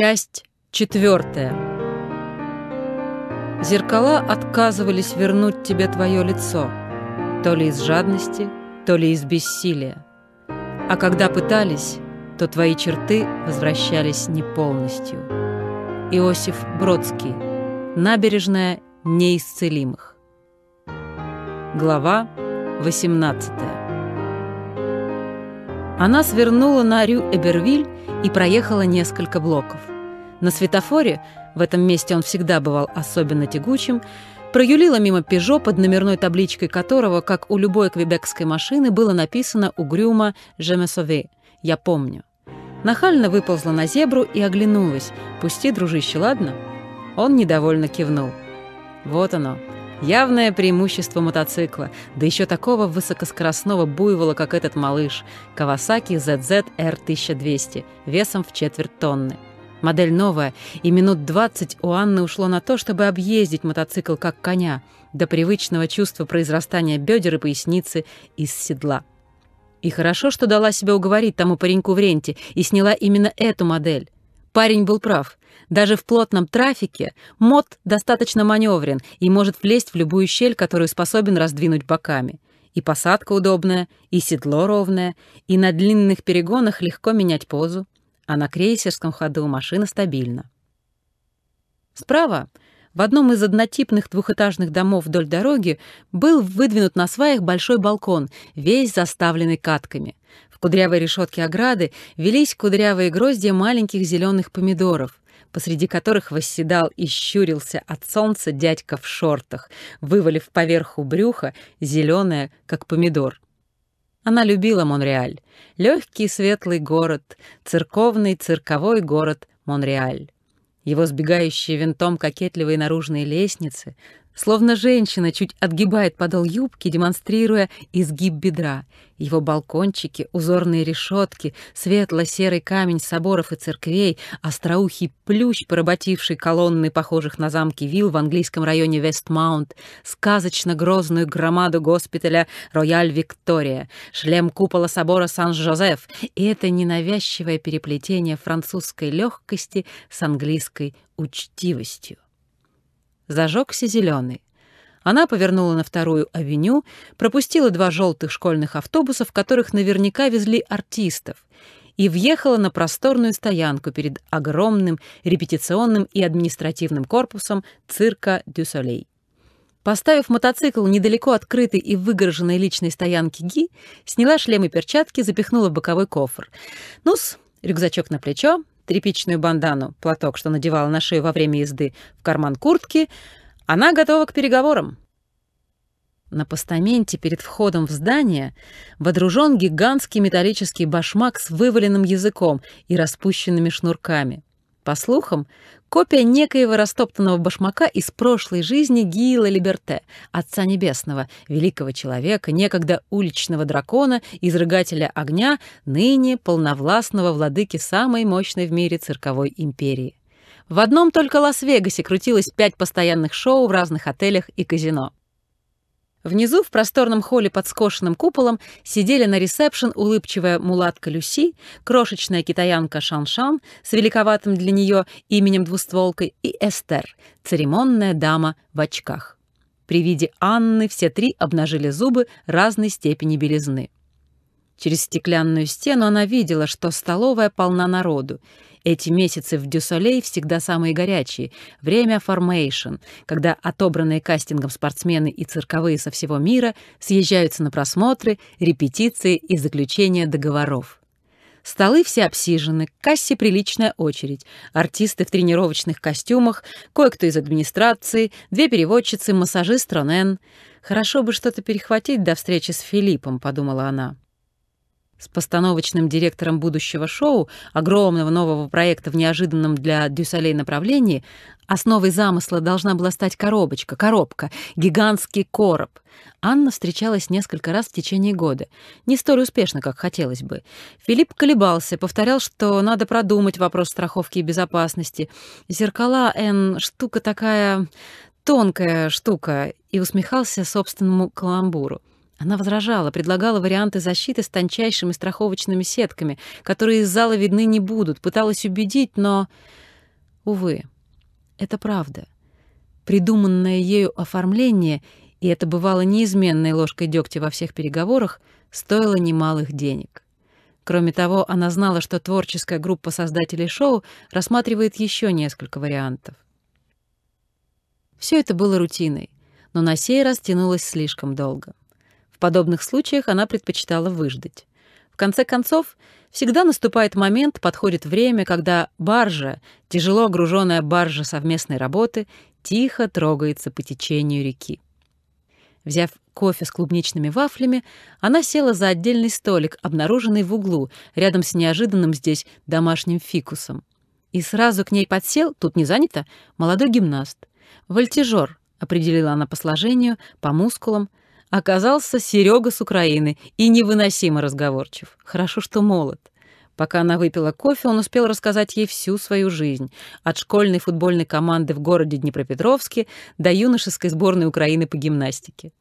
Часть четвертая. Зеркала отказывались вернуть тебе твое лицо, то ли из жадности, то ли из бессилия. А когда пытались, то твои черты возвращались не полностью. Иосиф Бродский. Набережная неисцелимых. Глава 18. Она свернула на Рю Эбервиль и проехала несколько блоков. На светофоре, в этом месте он всегда бывал особенно тягучим, проюлила мимо «Пежо», под номерной табличкой которого, как у любой квебекской машины, было написано угрюмо «Жемесове» — «Я помню». Нахально выползла на зебру и оглянулась. «Пусти, дружище, ладно?» Он недовольно кивнул. «Вот оно, Явное преимущество мотоцикла, да еще такого высокоскоростного буйвола, как этот малыш, Kawasaki ZZ-R1200, весом в четверть тонны. Модель новая, и минут 20 у Анны ушло на то, чтобы объездить мотоцикл как коня, до привычного чувства произрастания бедер и поясницы из седла. И хорошо, что дала себя уговорить тому пареньку в ренте и сняла именно эту модель. Парень был прав. Даже в плотном трафике мод достаточно маневрен и может влезть в любую щель, которую способен раздвинуть боками. И посадка удобная, и седло ровное, и на длинных перегонах легко менять позу, а на крейсерском ходу машина стабильна. Справа, в одном из однотипных двухэтажных домов вдоль дороги, был выдвинут на сваях большой балкон, весь заставленный катками. В кудрявой решетке ограды велись кудрявые грозди маленьких зеленых помидоров, посреди которых восседал и щурился от солнца дядька в шортах, вывалив поверху брюха зеленое, как помидор. Она любила Монреаль. Легкий светлый город, церковный цирковой город Монреаль. Его сбегающие винтом кокетливые наружные лестницы, словно женщина чуть отгибает подол юбки, демонстрируя изгиб бедра, его балкончики, узорные решетки, светло-серый камень соборов и церквей, остроухий плющ, поработивший колонны, похожих на замки вилл в английском районе Вестмаунт, сказочно-грозную громаду госпиталя Рояль Виктория, шлем купола собора Сан-Жозеф и это ненавязчивое переплетение французской легкости с английской учтивостью. Зажегся зеленый. Она повернула на вторую авеню, пропустила два желтых школьных автобуса, в которых наверняка везли артистов, и въехала на просторную стоянку перед огромным репетиционным и административным корпусом цирка «Дю Солей». Поставив мотоцикл недалеко открытой и выгороженной личной стоянки Ги, сняла шлем и перчатки, запихнула в боковой кофр. Нус, рюкзачок на плечо, тряпичную бандану, платок, что надевала на шею во время езды, в карман куртки, она готова к переговорам. На постаменте перед входом в здание водружен гигантский металлический башмак с вываленным языком и распущенными шнурками. По слухам, копия некоего растоптанного башмака из прошлой жизни Гиила Либерте, Отца Небесного, великого человека, некогда уличного дракона, изрыгателя огня, ныне полновластного владыки самой мощной в мире цирковой империи. В одном только Лас-Вегасе крутилось пять постоянных шоу в разных отелях и казино. Внизу, в просторном холле под скошенным куполом, сидели на ресепшн улыбчивая мулатка Люси, крошечная китаянка Шан-Шан с великоватым для нее именем двустволкой и Эстер, церемонная дама в очках. При виде Анны все три обнажили зубы разной степени белизны. Через стеклянную стену она видела, что столовая полна народу, эти месяцы в Дюсолей всегда самые горячие. Время формейшн, когда отобранные кастингом спортсмены и цирковые со всего мира съезжаются на просмотры, репетиции и заключение договоров. Столы все обсижены, к кассе приличная очередь. Артисты в тренировочных костюмах, кое-кто из администрации, две переводчицы, массажист Ронен. «Хорошо бы что-то перехватить до встречи с Филиппом», — подумала она с постановочным директором будущего шоу, огромного нового проекта в неожиданном для Дюсалей направлении, основой замысла должна была стать коробочка, коробка, гигантский короб. Анна встречалась несколько раз в течение года. Не столь успешно, как хотелось бы. Филипп колебался, повторял, что надо продумать вопрос страховки и безопасности. Зеркала, Н, штука такая тонкая штука, и усмехался собственному каламбуру. Она возражала, предлагала варианты защиты с тончайшими страховочными сетками, которые из зала видны не будут, пыталась убедить, но... Увы, это правда. Придуманное ею оформление, и это бывало неизменной ложкой дегтя во всех переговорах, стоило немалых денег. Кроме того, она знала, что творческая группа создателей шоу рассматривает еще несколько вариантов. Все это было рутиной, но на сей раз тянулось слишком долго. В подобных случаях она предпочитала выждать. В конце концов, всегда наступает момент, подходит время, когда баржа, тяжело огруженная баржа совместной работы, тихо трогается по течению реки. Взяв кофе с клубничными вафлями, она села за отдельный столик, обнаруженный в углу, рядом с неожиданным здесь домашним фикусом. И сразу к ней подсел, тут не занято, молодой гимнаст. «Вольтежер», — определила она по сложению, по мускулам, оказался Серега с Украины и невыносимо разговорчив. Хорошо, что молод. Пока она выпила кофе, он успел рассказать ей всю свою жизнь. От школьной футбольной команды в городе Днепропетровске до юношеской сборной Украины по гимнастике.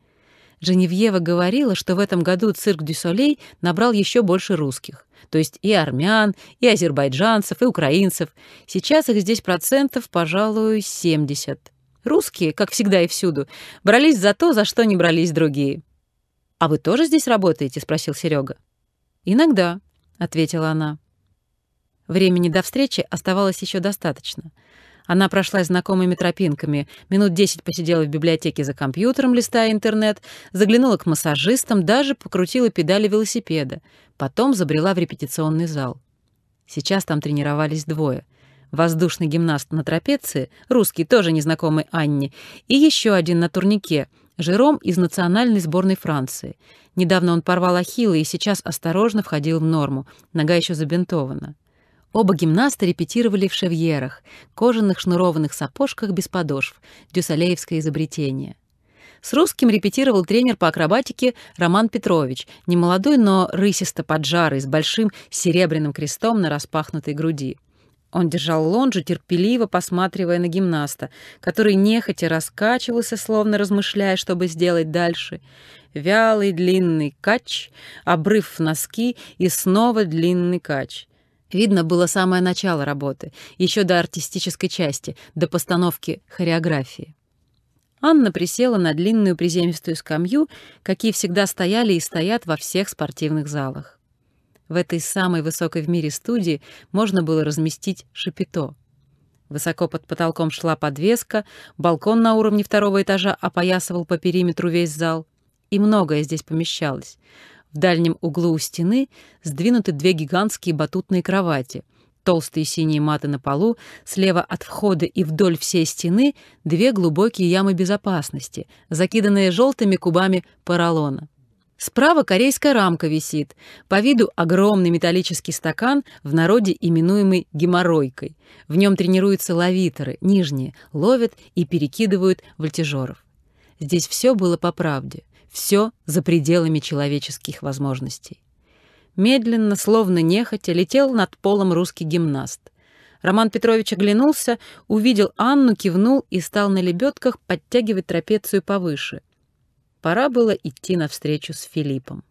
Женевьева говорила, что в этом году цирк Дюсолей набрал еще больше русских. То есть и армян, и азербайджанцев, и украинцев. Сейчас их здесь процентов, пожалуй, 70. Русские, как всегда и всюду, брались за то, за что не брались другие. «А вы тоже здесь работаете?» — спросил Серега. «Иногда», — ответила она. Времени до встречи оставалось еще достаточно. Она прошла знакомыми тропинками, минут десять посидела в библиотеке за компьютером, листая интернет, заглянула к массажистам, даже покрутила педали велосипеда. Потом забрела в репетиционный зал. Сейчас там тренировались двое — воздушный гимнаст на трапеции, русский, тоже незнакомый Анне, и еще один на турнике, Жером из национальной сборной Франции. Недавно он порвал ахиллы и сейчас осторожно входил в норму, нога еще забинтована. Оба гимнаста репетировали в шевьерах, кожаных шнурованных сапожках без подошв, дюсалеевское изобретение. С русским репетировал тренер по акробатике Роман Петрович, немолодой, но рысисто поджарый, с большим серебряным крестом на распахнутой груди. Он держал лонжу, терпеливо посматривая на гимнаста, который нехотя раскачивался, словно размышляя, чтобы сделать дальше. Вялый длинный кач, обрыв в носки и снова длинный кач. Видно было самое начало работы, еще до артистической части, до постановки хореографии. Анна присела на длинную приземистую скамью, какие всегда стояли и стоят во всех спортивных залах. В этой самой высокой в мире студии можно было разместить шапито. Высоко под потолком шла подвеска, балкон на уровне второго этажа опоясывал по периметру весь зал, и многое здесь помещалось. В дальнем углу у стены сдвинуты две гигантские батутные кровати. Толстые синие маты на полу, слева от входа и вдоль всей стены две глубокие ямы безопасности, закиданные желтыми кубами поролона. Справа корейская рамка висит, по виду огромный металлический стакан, в народе именуемый геморройкой. В нем тренируются ловиторы, нижние, ловят и перекидывают вольтежеров. Здесь все было по правде, все за пределами человеческих возможностей. Медленно, словно нехотя, летел над полом русский гимнаст. Роман Петрович оглянулся, увидел Анну, кивнул и стал на лебедках подтягивать трапецию повыше — Пора было идти навстречу с Филиппом.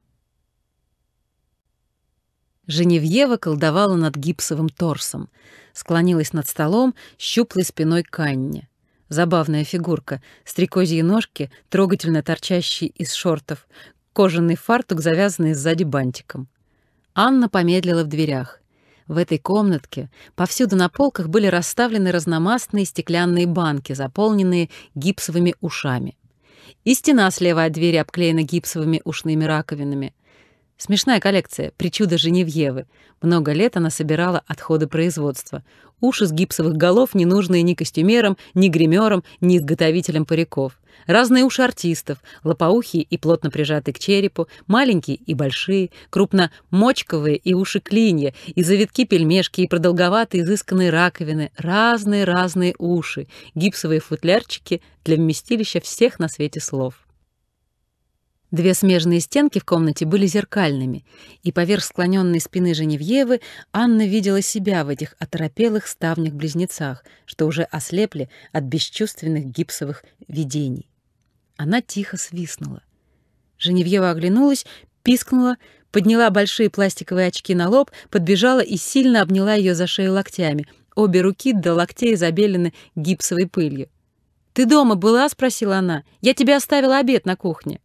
Женевьева колдовала над гипсовым торсом, склонилась над столом, щуплой спиной к Анне. Забавная фигурка, стрекозьи ножки, трогательно торчащие из шортов, кожаный фартук, завязанный сзади бантиком. Анна помедлила в дверях. В этой комнатке повсюду на полках были расставлены разномастные стеклянные банки, заполненные гипсовыми ушами и стена слева от двери обклеена гипсовыми ушными раковинами. Смешная коллекция, причуда Женевьевы. Много лет она собирала отходы производства. Уши с гипсовых голов, ненужные ни костюмерам, ни гримерам, ни изготовителям париков. Разные уши артистов, лопоухие и плотно прижатые к черепу, маленькие и большие, крупно, мочковые и уши клинья, и завитки пельмешки, и продолговатые изысканные раковины, разные-разные уши, гипсовые футлярчики для вместилища всех на свете слов. Две смежные стенки в комнате были зеркальными, и поверх склоненной спины Женевьевы Анна видела себя в этих оторопелых ставнях-близнецах, что уже ослепли от бесчувственных гипсовых видений. Она тихо свистнула. Женевьева оглянулась, пискнула, подняла большие пластиковые очки на лоб, подбежала и сильно обняла ее за шею локтями. Обе руки до локтей забелены гипсовой пылью. «Ты дома была?» — спросила она. «Я тебе оставила обед на кухне».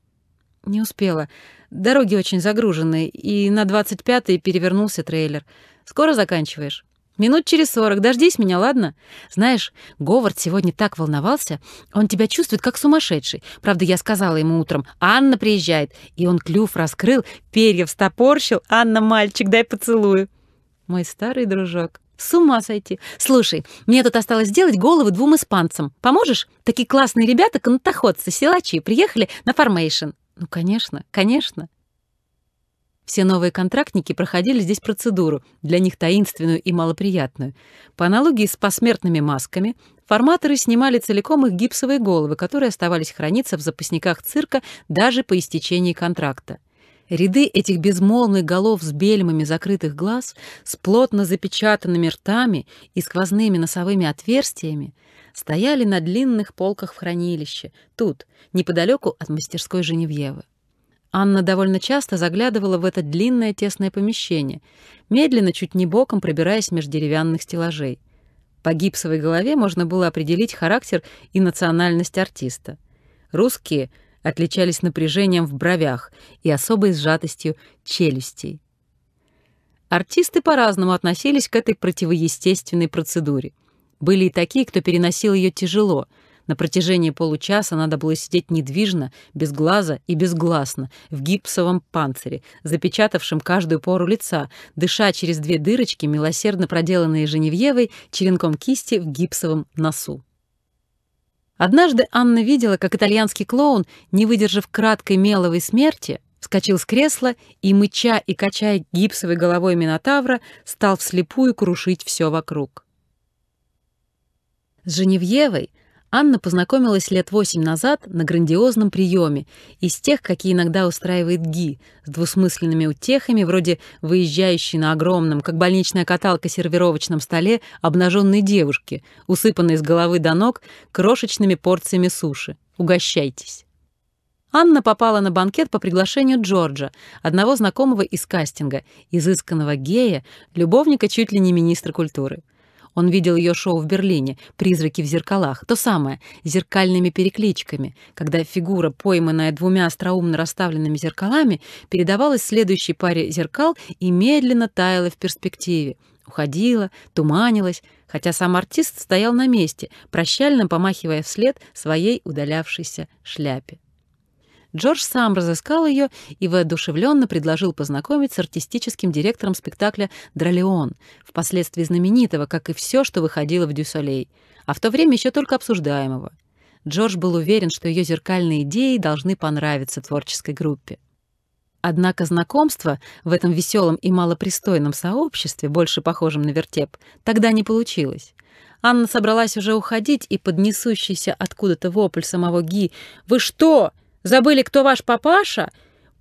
«Не успела. Дороги очень загружены, и на 25-й перевернулся трейлер. Скоро заканчиваешь?» Минут через сорок. Дождись меня, ладно? Знаешь, Говард сегодня так волновался. Он тебя чувствует как сумасшедший. Правда, я сказала ему утром, Анна приезжает. И он клюв раскрыл, перья встопорщил. Анна, мальчик, дай поцелую. Мой старый дружок. С ума сойти. Слушай, мне тут осталось сделать головы двум испанцам. Поможешь? Такие классные ребята, канатоходцы, силачи, приехали на формейшн. Ну, конечно, конечно. Все новые контрактники проходили здесь процедуру, для них таинственную и малоприятную. По аналогии с посмертными масками, форматоры снимали целиком их гипсовые головы, которые оставались храниться в запасниках цирка даже по истечении контракта. Ряды этих безмолвных голов с бельмами закрытых глаз, с плотно запечатанными ртами и сквозными носовыми отверстиями стояли на длинных полках в хранилище, тут, неподалеку от мастерской Женевьевы. Анна довольно часто заглядывала в это длинное тесное помещение, медленно, чуть не боком пробираясь между деревянных стеллажей. По гипсовой голове можно было определить характер и национальность артиста. Русские отличались напряжением в бровях и особой сжатостью челюстей. Артисты по-разному относились к этой противоестественной процедуре. Были и такие, кто переносил ее тяжело. На протяжении получаса надо было сидеть недвижно, без глаза и безгласно, в гипсовом панцире, запечатавшем каждую пору лица, дыша через две дырочки, милосердно проделанные Женевьевой черенком кисти в гипсовом носу. Однажды Анна видела, как итальянский клоун, не выдержав краткой меловой смерти, вскочил с кресла и, мыча и качая гипсовой головой Минотавра, стал вслепую крушить все вокруг. С Женевьевой Анна познакомилась лет восемь назад на грандиозном приеме из тех, какие иногда устраивает Ги, с двусмысленными утехами, вроде выезжающей на огромном, как больничная каталка, сервировочном столе обнаженной девушки, усыпанной с головы до ног крошечными порциями суши. Угощайтесь. Анна попала на банкет по приглашению Джорджа, одного знакомого из кастинга, изысканного гея, любовника чуть ли не министра культуры. Он видел ее шоу в Берлине «Призраки в зеркалах», то самое, зеркальными перекличками, когда фигура, пойманная двумя остроумно расставленными зеркалами, передавалась следующей паре зеркал и медленно таяла в перспективе. Уходила, туманилась, хотя сам артист стоял на месте, прощально помахивая вслед своей удалявшейся шляпе. Джордж сам разыскал ее и воодушевленно предложил познакомить с артистическим директором спектакля «Дралеон», впоследствии знаменитого, как и все, что выходило в «Дюсолей», а в то время еще только обсуждаемого. Джордж был уверен, что ее зеркальные идеи должны понравиться творческой группе. Однако знакомство в этом веселом и малопристойном сообществе, больше похожем на вертеп, тогда не получилось. Анна собралась уже уходить, и поднесущийся откуда-то вопль самого Ги «Вы что? Забыли, кто ваш папаша?»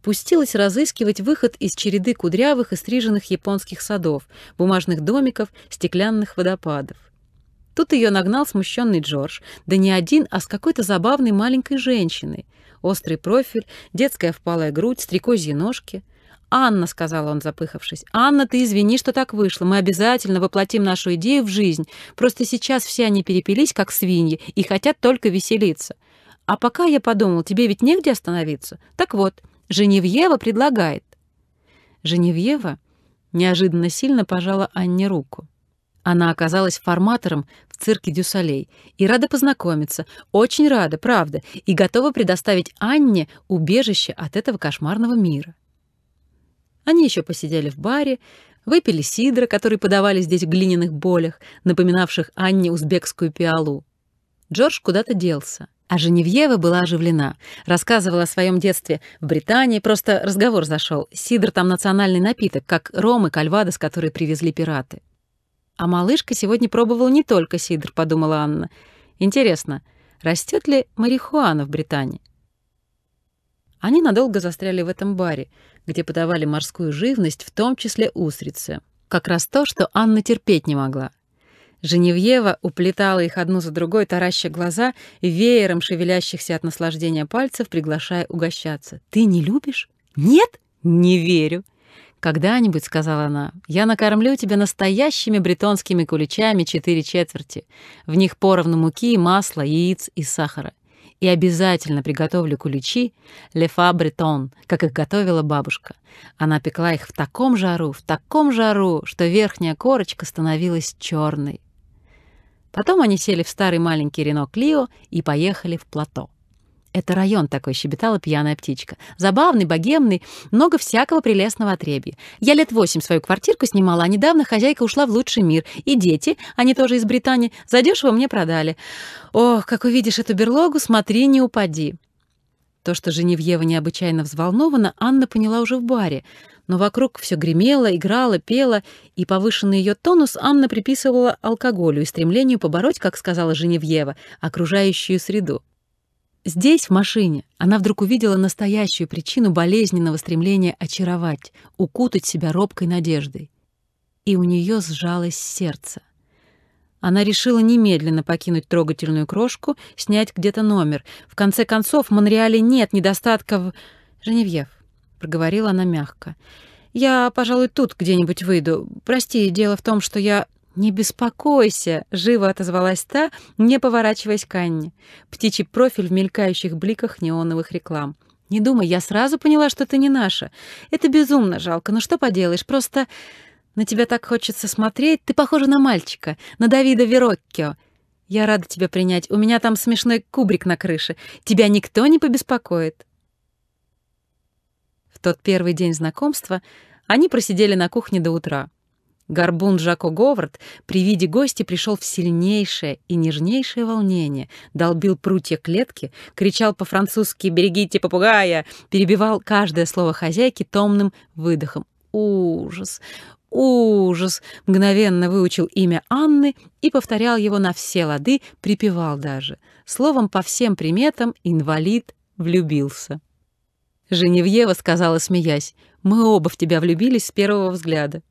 пустилась разыскивать выход из череды кудрявых и стриженных японских садов, бумажных домиков, стеклянных водопадов. Тут ее нагнал смущенный Джордж, да не один, а с какой-то забавной маленькой женщиной. Острый профиль, детская впалая грудь, стрекозьи ножки. «Анна», — сказал он, запыхавшись, — «Анна, ты извини, что так вышло. Мы обязательно воплотим нашу идею в жизнь. Просто сейчас все они перепились, как свиньи, и хотят только веселиться. А пока я подумал, тебе ведь негде остановиться. Так вот, Женевьева предлагает. Женевьева неожиданно сильно пожала Анне руку. Она оказалась форматором в цирке Дюсалей и рада познакомиться, очень рада, правда, и готова предоставить Анне убежище от этого кошмарного мира. Они еще посидели в баре, выпили сидра, который подавали здесь в глиняных болях, напоминавших Анне узбекскую пиалу. Джордж куда-то делся — а Женевьева была оживлена. Рассказывала о своем детстве в Британии, просто разговор зашел. Сидр там национальный напиток, как ром и кальвадос, которые привезли пираты. «А малышка сегодня пробовала не только сидр», — подумала Анна. «Интересно, растет ли марихуана в Британии?» Они надолго застряли в этом баре, где подавали морскую живность, в том числе устрицы. Как раз то, что Анна терпеть не могла. Женевьева уплетала их одну за другой, тараща глаза, веером шевелящихся от наслаждения пальцев, приглашая угощаться. «Ты не любишь? Нет? Не верю!» «Когда-нибудь, — сказала она, — я накормлю тебя настоящими бретонскими куличами четыре четверти. В них поровну муки, масла, яиц и сахара. И обязательно приготовлю куличи лефа бретон, как их готовила бабушка. Она пекла их в таком жару, в таком жару, что верхняя корочка становилась черной. Потом они сели в старый маленький Рено Клио и поехали в плато. «Это район такой», — щебетала пьяная птичка. «Забавный, богемный, много всякого прелестного отребья. Я лет восемь свою квартирку снимала, а недавно хозяйка ушла в лучший мир. И дети, они тоже из Британии, задешево мне продали. Ох, как увидишь эту берлогу, смотри, не упади». То, что Женевьева необычайно взволнована, Анна поняла уже в баре но вокруг все гремело, играло, пело, и повышенный ее тонус Анна приписывала алкоголю и стремлению побороть, как сказала Женевьева, окружающую среду. Здесь, в машине, она вдруг увидела настоящую причину болезненного стремления очаровать, укутать себя робкой надеждой. И у нее сжалось сердце. Она решила немедленно покинуть трогательную крошку, снять где-то номер. В конце концов, в Монреале нет недостатков... Женевьев, проговорила она мягко. «Я, пожалуй, тут где-нибудь выйду. Прости, дело в том, что я...» «Не беспокойся!» — живо отозвалась та, не поворачиваясь к Анне. Птичий профиль в мелькающих бликах неоновых реклам. «Не думай, я сразу поняла, что ты не наша. Это безумно жалко, но ну что поделаешь, просто на тебя так хочется смотреть. Ты похожа на мальчика, на Давида Вероккио. Я рада тебя принять. У меня там смешной кубрик на крыше. Тебя никто не побеспокоит» тот первый день знакомства они просидели на кухне до утра. Горбун Жако Говард при виде гостя пришел в сильнейшее и нежнейшее волнение, долбил прутья клетки, кричал по-французски «Берегите попугая!», перебивал каждое слово хозяйки томным выдохом. Ужас! Ужас! Мгновенно выучил имя Анны и повторял его на все лады, припевал даже. Словом, по всем приметам, инвалид влюбился. Женевьева сказала, смеясь, «Мы оба в тебя влюбились с первого взгляда».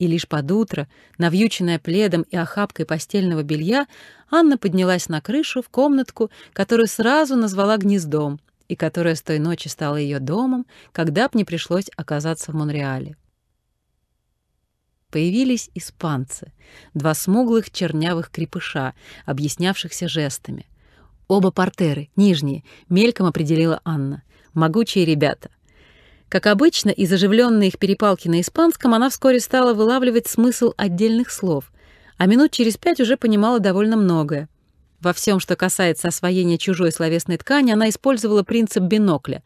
И лишь под утро, навьюченная пледом и охапкой постельного белья, Анна поднялась на крышу в комнатку, которую сразу назвала гнездом, и которая с той ночи стала ее домом, когда б не пришлось оказаться в Монреале. Появились испанцы, два смуглых чернявых крепыша, объяснявшихся жестами. Оба портеры, нижние, мельком определила Анна могучие ребята. Как обычно, из оживленной их перепалки на испанском она вскоре стала вылавливать смысл отдельных слов, а минут через пять уже понимала довольно многое. Во всем, что касается освоения чужой словесной ткани, она использовала принцип бинокля,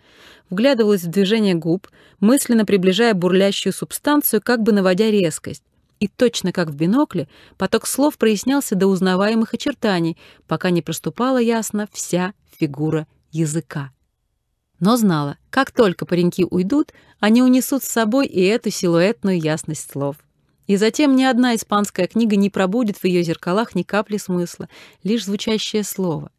вглядывалась в движение губ, мысленно приближая бурлящую субстанцию, как бы наводя резкость. И точно как в бинокле, поток слов прояснялся до узнаваемых очертаний, пока не проступала ясно вся фигура языка но знала, как только пареньки уйдут, они унесут с собой и эту силуэтную ясность слов. И затем ни одна испанская книга не пробудет в ее зеркалах ни капли смысла, лишь звучащее слово.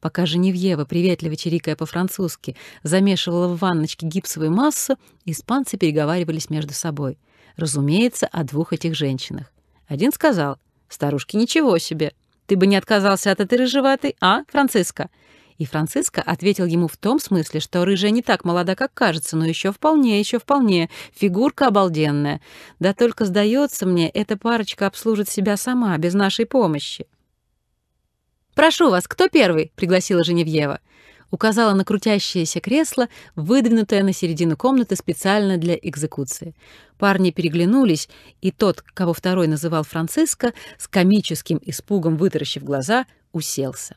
Пока Женевьева, приветливо чирикая по-французски, замешивала в ванночке гипсовую массу, испанцы переговаривались между собой. Разумеется, о двух этих женщинах. Один сказал, «Старушки, ничего себе! Ты бы не отказался от этой рыжеватой, а, Франциска? И Франциско ответил ему в том смысле, что рыжая не так молода, как кажется, но еще вполне, еще вполне. Фигурка обалденная. Да только, сдается мне, эта парочка обслужит себя сама, без нашей помощи. «Прошу вас, кто первый?» — пригласила Женевьева. Указала на крутящееся кресло, выдвинутое на середину комнаты специально для экзекуции. Парни переглянулись, и тот, кого второй называл Франциско, с комическим испугом вытаращив глаза, уселся.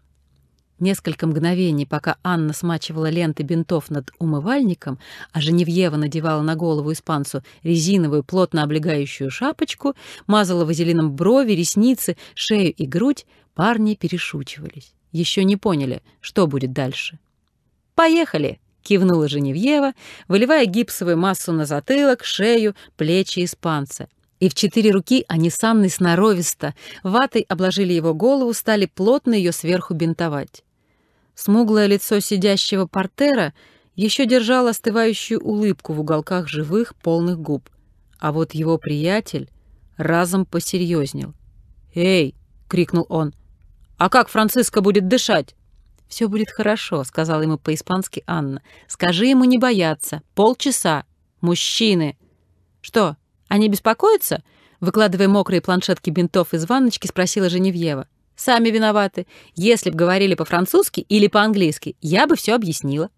Несколько мгновений, пока Анна смачивала ленты бинтов над умывальником, а Женевьева надевала на голову испанцу резиновую, плотно облегающую шапочку, мазала вазелином брови, ресницы, шею и грудь, парни перешучивались. Еще не поняли, что будет дальше. «Поехали!» — кивнула Женевьева, выливая гипсовую массу на затылок, шею, плечи испанца. И в четыре руки они с Анной сноровисто, ватой обложили его голову, стали плотно ее сверху бинтовать. Смуглое лицо сидящего портера еще держало остывающую улыбку в уголках живых, полных губ. А вот его приятель разом посерьезнел. «Эй!» — крикнул он. «А как Франциско будет дышать?» «Все будет хорошо», — сказала ему по-испански Анна. «Скажи ему не бояться. Полчаса. Мужчины!» «Что, они беспокоятся?» Выкладывая мокрые планшетки бинтов из ванночки, спросила Женевьева. Сами виноваты. Если бы говорили по-французски или по-английски, я бы все объяснила».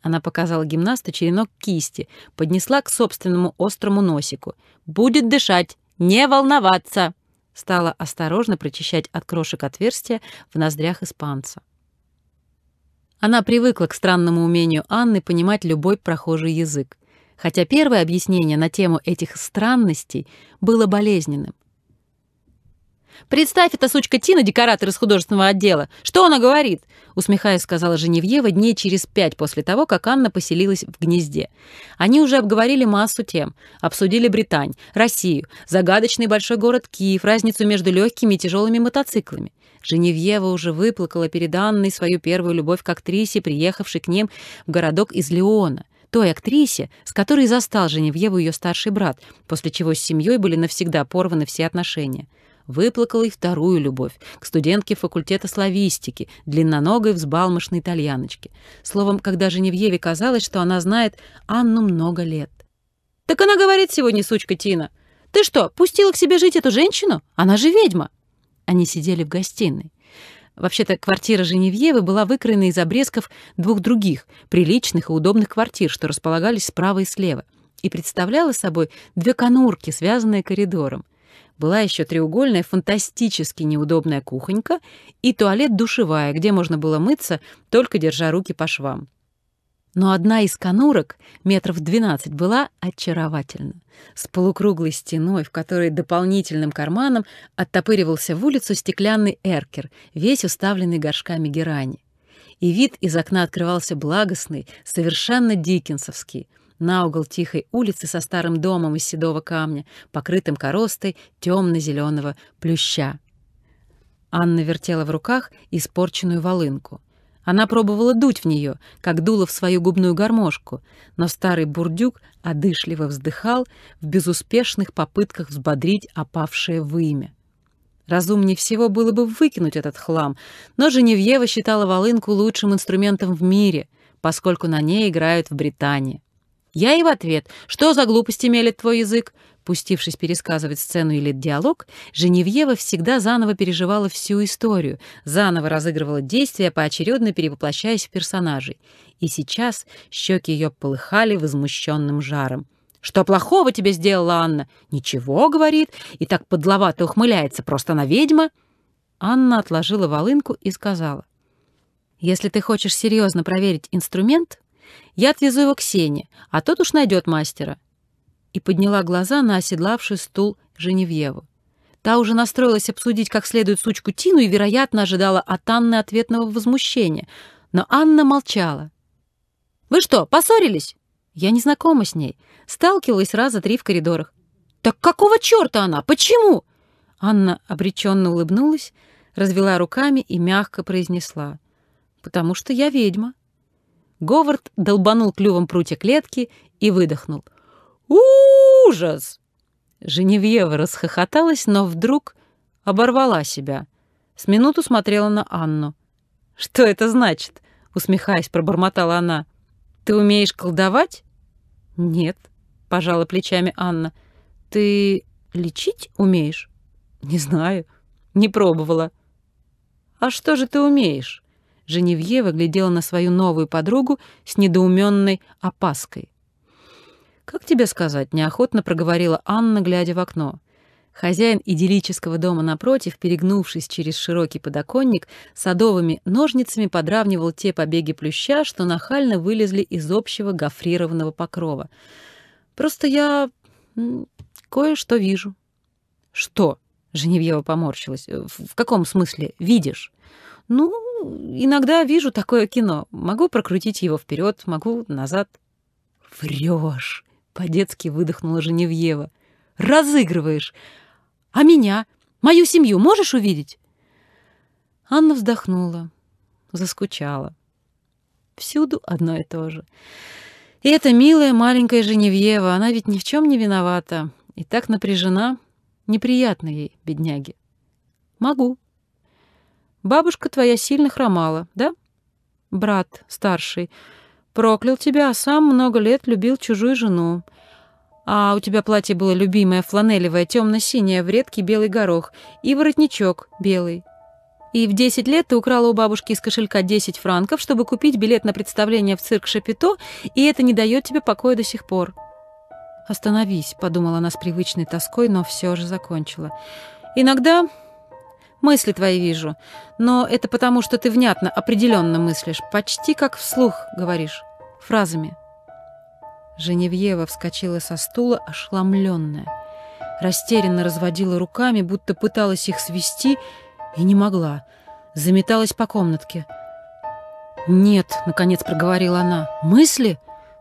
Она показала гимнасту черенок кисти, поднесла к собственному острому носику. «Будет дышать, не волноваться!» Стала осторожно прочищать от крошек отверстия в ноздрях испанца. Она привыкла к странному умению Анны понимать любой прохожий язык. Хотя первое объяснение на тему этих странностей было болезненным. Представь, эта сучка Тина, декоратор из художественного отдела. Что она говорит?» Усмехаясь, сказала Женевьева дней через пять после того, как Анна поселилась в гнезде. Они уже обговорили массу тем. Обсудили Британь, Россию, загадочный большой город Киев, разницу между легкими и тяжелыми мотоциклами. Женевьева уже выплакала перед Анной свою первую любовь к актрисе, приехавшей к ним в городок из Леона той актрисе, с которой застал Женевьеву ее старший брат, после чего с семьей были навсегда порваны все отношения выплакал и вторую любовь к студентке факультета славистики, длинноногой взбалмошной итальяночке. Словом, когда Женевьеве казалось, что она знает Анну много лет. «Так она говорит сегодня, сучка Тина. Ты что, пустила к себе жить эту женщину? Она же ведьма!» Они сидели в гостиной. Вообще-то квартира Женевьевы была выкроена из обрезков двух других, приличных и удобных квартир, что располагались справа и слева, и представляла собой две конурки, связанные коридором была еще треугольная, фантастически неудобная кухонька и туалет-душевая, где можно было мыться, только держа руки по швам. Но одна из конурок, метров 12, была очаровательна, с полукруглой стеной, в которой дополнительным карманом оттопыривался в улицу стеклянный эркер, весь уставленный горшками герани. И вид из окна открывался благостный, совершенно дикенсовский — на угол тихой улицы со старым домом из седого камня, покрытым коростой темно-зеленого плюща. Анна вертела в руках испорченную волынку. Она пробовала дуть в нее, как дула в свою губную гармошку, но старый бурдюк одышливо вздыхал в безуспешных попытках взбодрить опавшее вымя. Разумнее всего было бы выкинуть этот хлам, но Женевьева считала волынку лучшим инструментом в мире, поскольку на ней играют в Британии. Я и в ответ. «Что за глупости мелет твой язык?» Пустившись пересказывать сцену или диалог, Женевьева всегда заново переживала всю историю, заново разыгрывала действия, поочередно перевоплощаясь в персонажей. И сейчас щеки ее полыхали возмущенным жаром. «Что плохого тебе сделала Анна?» «Ничего», — говорит, и так подловато ухмыляется, просто на ведьма. Анна отложила волынку и сказала. «Если ты хочешь серьезно проверить инструмент, я отвезу его к Сене, а тот уж найдет мастера». И подняла глаза на оседлавший стул Женевьеву. Та уже настроилась обсудить как следует сучку Тину и, вероятно, ожидала от Анны ответного возмущения. Но Анна молчала. «Вы что, поссорились?» «Я не знакома с ней. Сталкивалась раза три в коридорах». «Так какого черта она? Почему?» Анна обреченно улыбнулась, развела руками и мягко произнесла. «Потому что я ведьма». Говард долбанул клювом прутья клетки и выдохнул. «Ужас!» Женевьева расхохоталась, но вдруг оборвала себя. С минуту смотрела на Анну. «Что это значит?» — усмехаясь, пробормотала она. «Ты умеешь колдовать?» «Нет», — пожала плечами Анна. «Ты лечить умеешь?» «Не знаю. Не пробовала». «А что же ты умеешь?» Женевьева глядела на свою новую подругу с недоуменной опаской. «Как тебе сказать?» — неохотно проговорила Анна, глядя в окно. Хозяин идиллического дома напротив, перегнувшись через широкий подоконник, садовыми ножницами подравнивал те побеги плюща, что нахально вылезли из общего гофрированного покрова. «Просто я кое-что вижу». «Что?» — Женевьева поморщилась. «В каком смысле? Видишь?» Ну, иногда вижу такое кино. Могу прокрутить его вперед, могу назад. Врешь, по-детски выдохнула Женевьева. Разыгрываешь. А меня, мою семью можешь увидеть? Анна вздохнула, заскучала. Всюду одно и то же. И эта милая маленькая Женевьева, она ведь ни в чем не виновата. И так напряжена, неприятно ей, бедняги. Могу, Бабушка твоя сильно хромала, да? Брат старший проклял тебя, а сам много лет любил чужую жену. А у тебя платье было любимое, фланелевое, темно-синее, в редкий белый горох, и воротничок белый. И в 10 лет ты украла у бабушки из кошелька 10 франков, чтобы купить билет на представление в цирк Шапито, и это не дает тебе покоя до сих пор. «Остановись», — подумала она с привычной тоской, но все же закончила. «Иногда Мысли твои вижу. Но это потому, что ты внятно, определенно мыслишь. Почти как вслух говоришь. Фразами. Женевьева вскочила со стула, ошеломленная. Растерянно разводила руками, будто пыталась их свести, и не могла. Заметалась по комнатке. «Нет», — наконец проговорила она. «Мысли?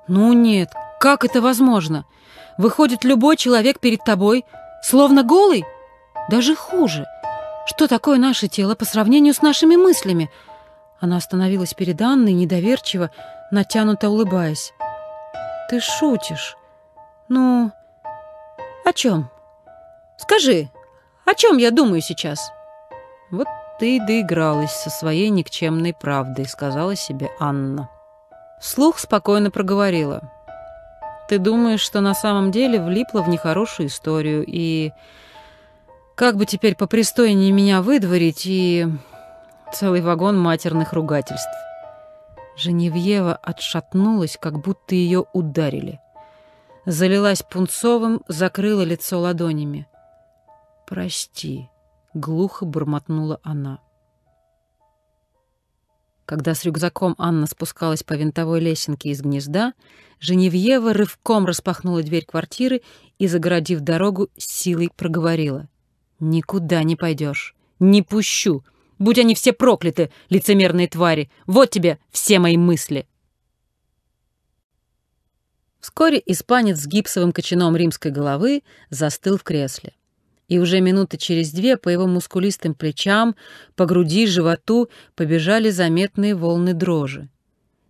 Ну нет. Как это возможно? Выходит, любой человек перед тобой, словно голый? Даже хуже». Что такое наше тело по сравнению с нашими мыслями?» Она остановилась перед Анной, недоверчиво, натянуто улыбаясь. «Ты шутишь. Ну, о чем? Скажи, о чем я думаю сейчас?» «Вот ты и доигралась со своей никчемной правдой», — сказала себе Анна. Слух спокойно проговорила. «Ты думаешь, что на самом деле влипла в нехорошую историю и...» Как бы теперь попристойнее меня выдворить и... Целый вагон матерных ругательств. Женевьева отшатнулась, как будто ее ударили. Залилась пунцовым, закрыла лицо ладонями. «Прости», — глухо бормотнула она. Когда с рюкзаком Анна спускалась по винтовой лесенке из гнезда, Женевьева рывком распахнула дверь квартиры и, загородив дорогу, силой проговорила — «Никуда не пойдешь. Не пущу. Будь они все прокляты, лицемерные твари. Вот тебе все мои мысли». Вскоре испанец с гипсовым кочаном римской головы застыл в кресле. И уже минуты через две по его мускулистым плечам, по груди, животу побежали заметные волны дрожи.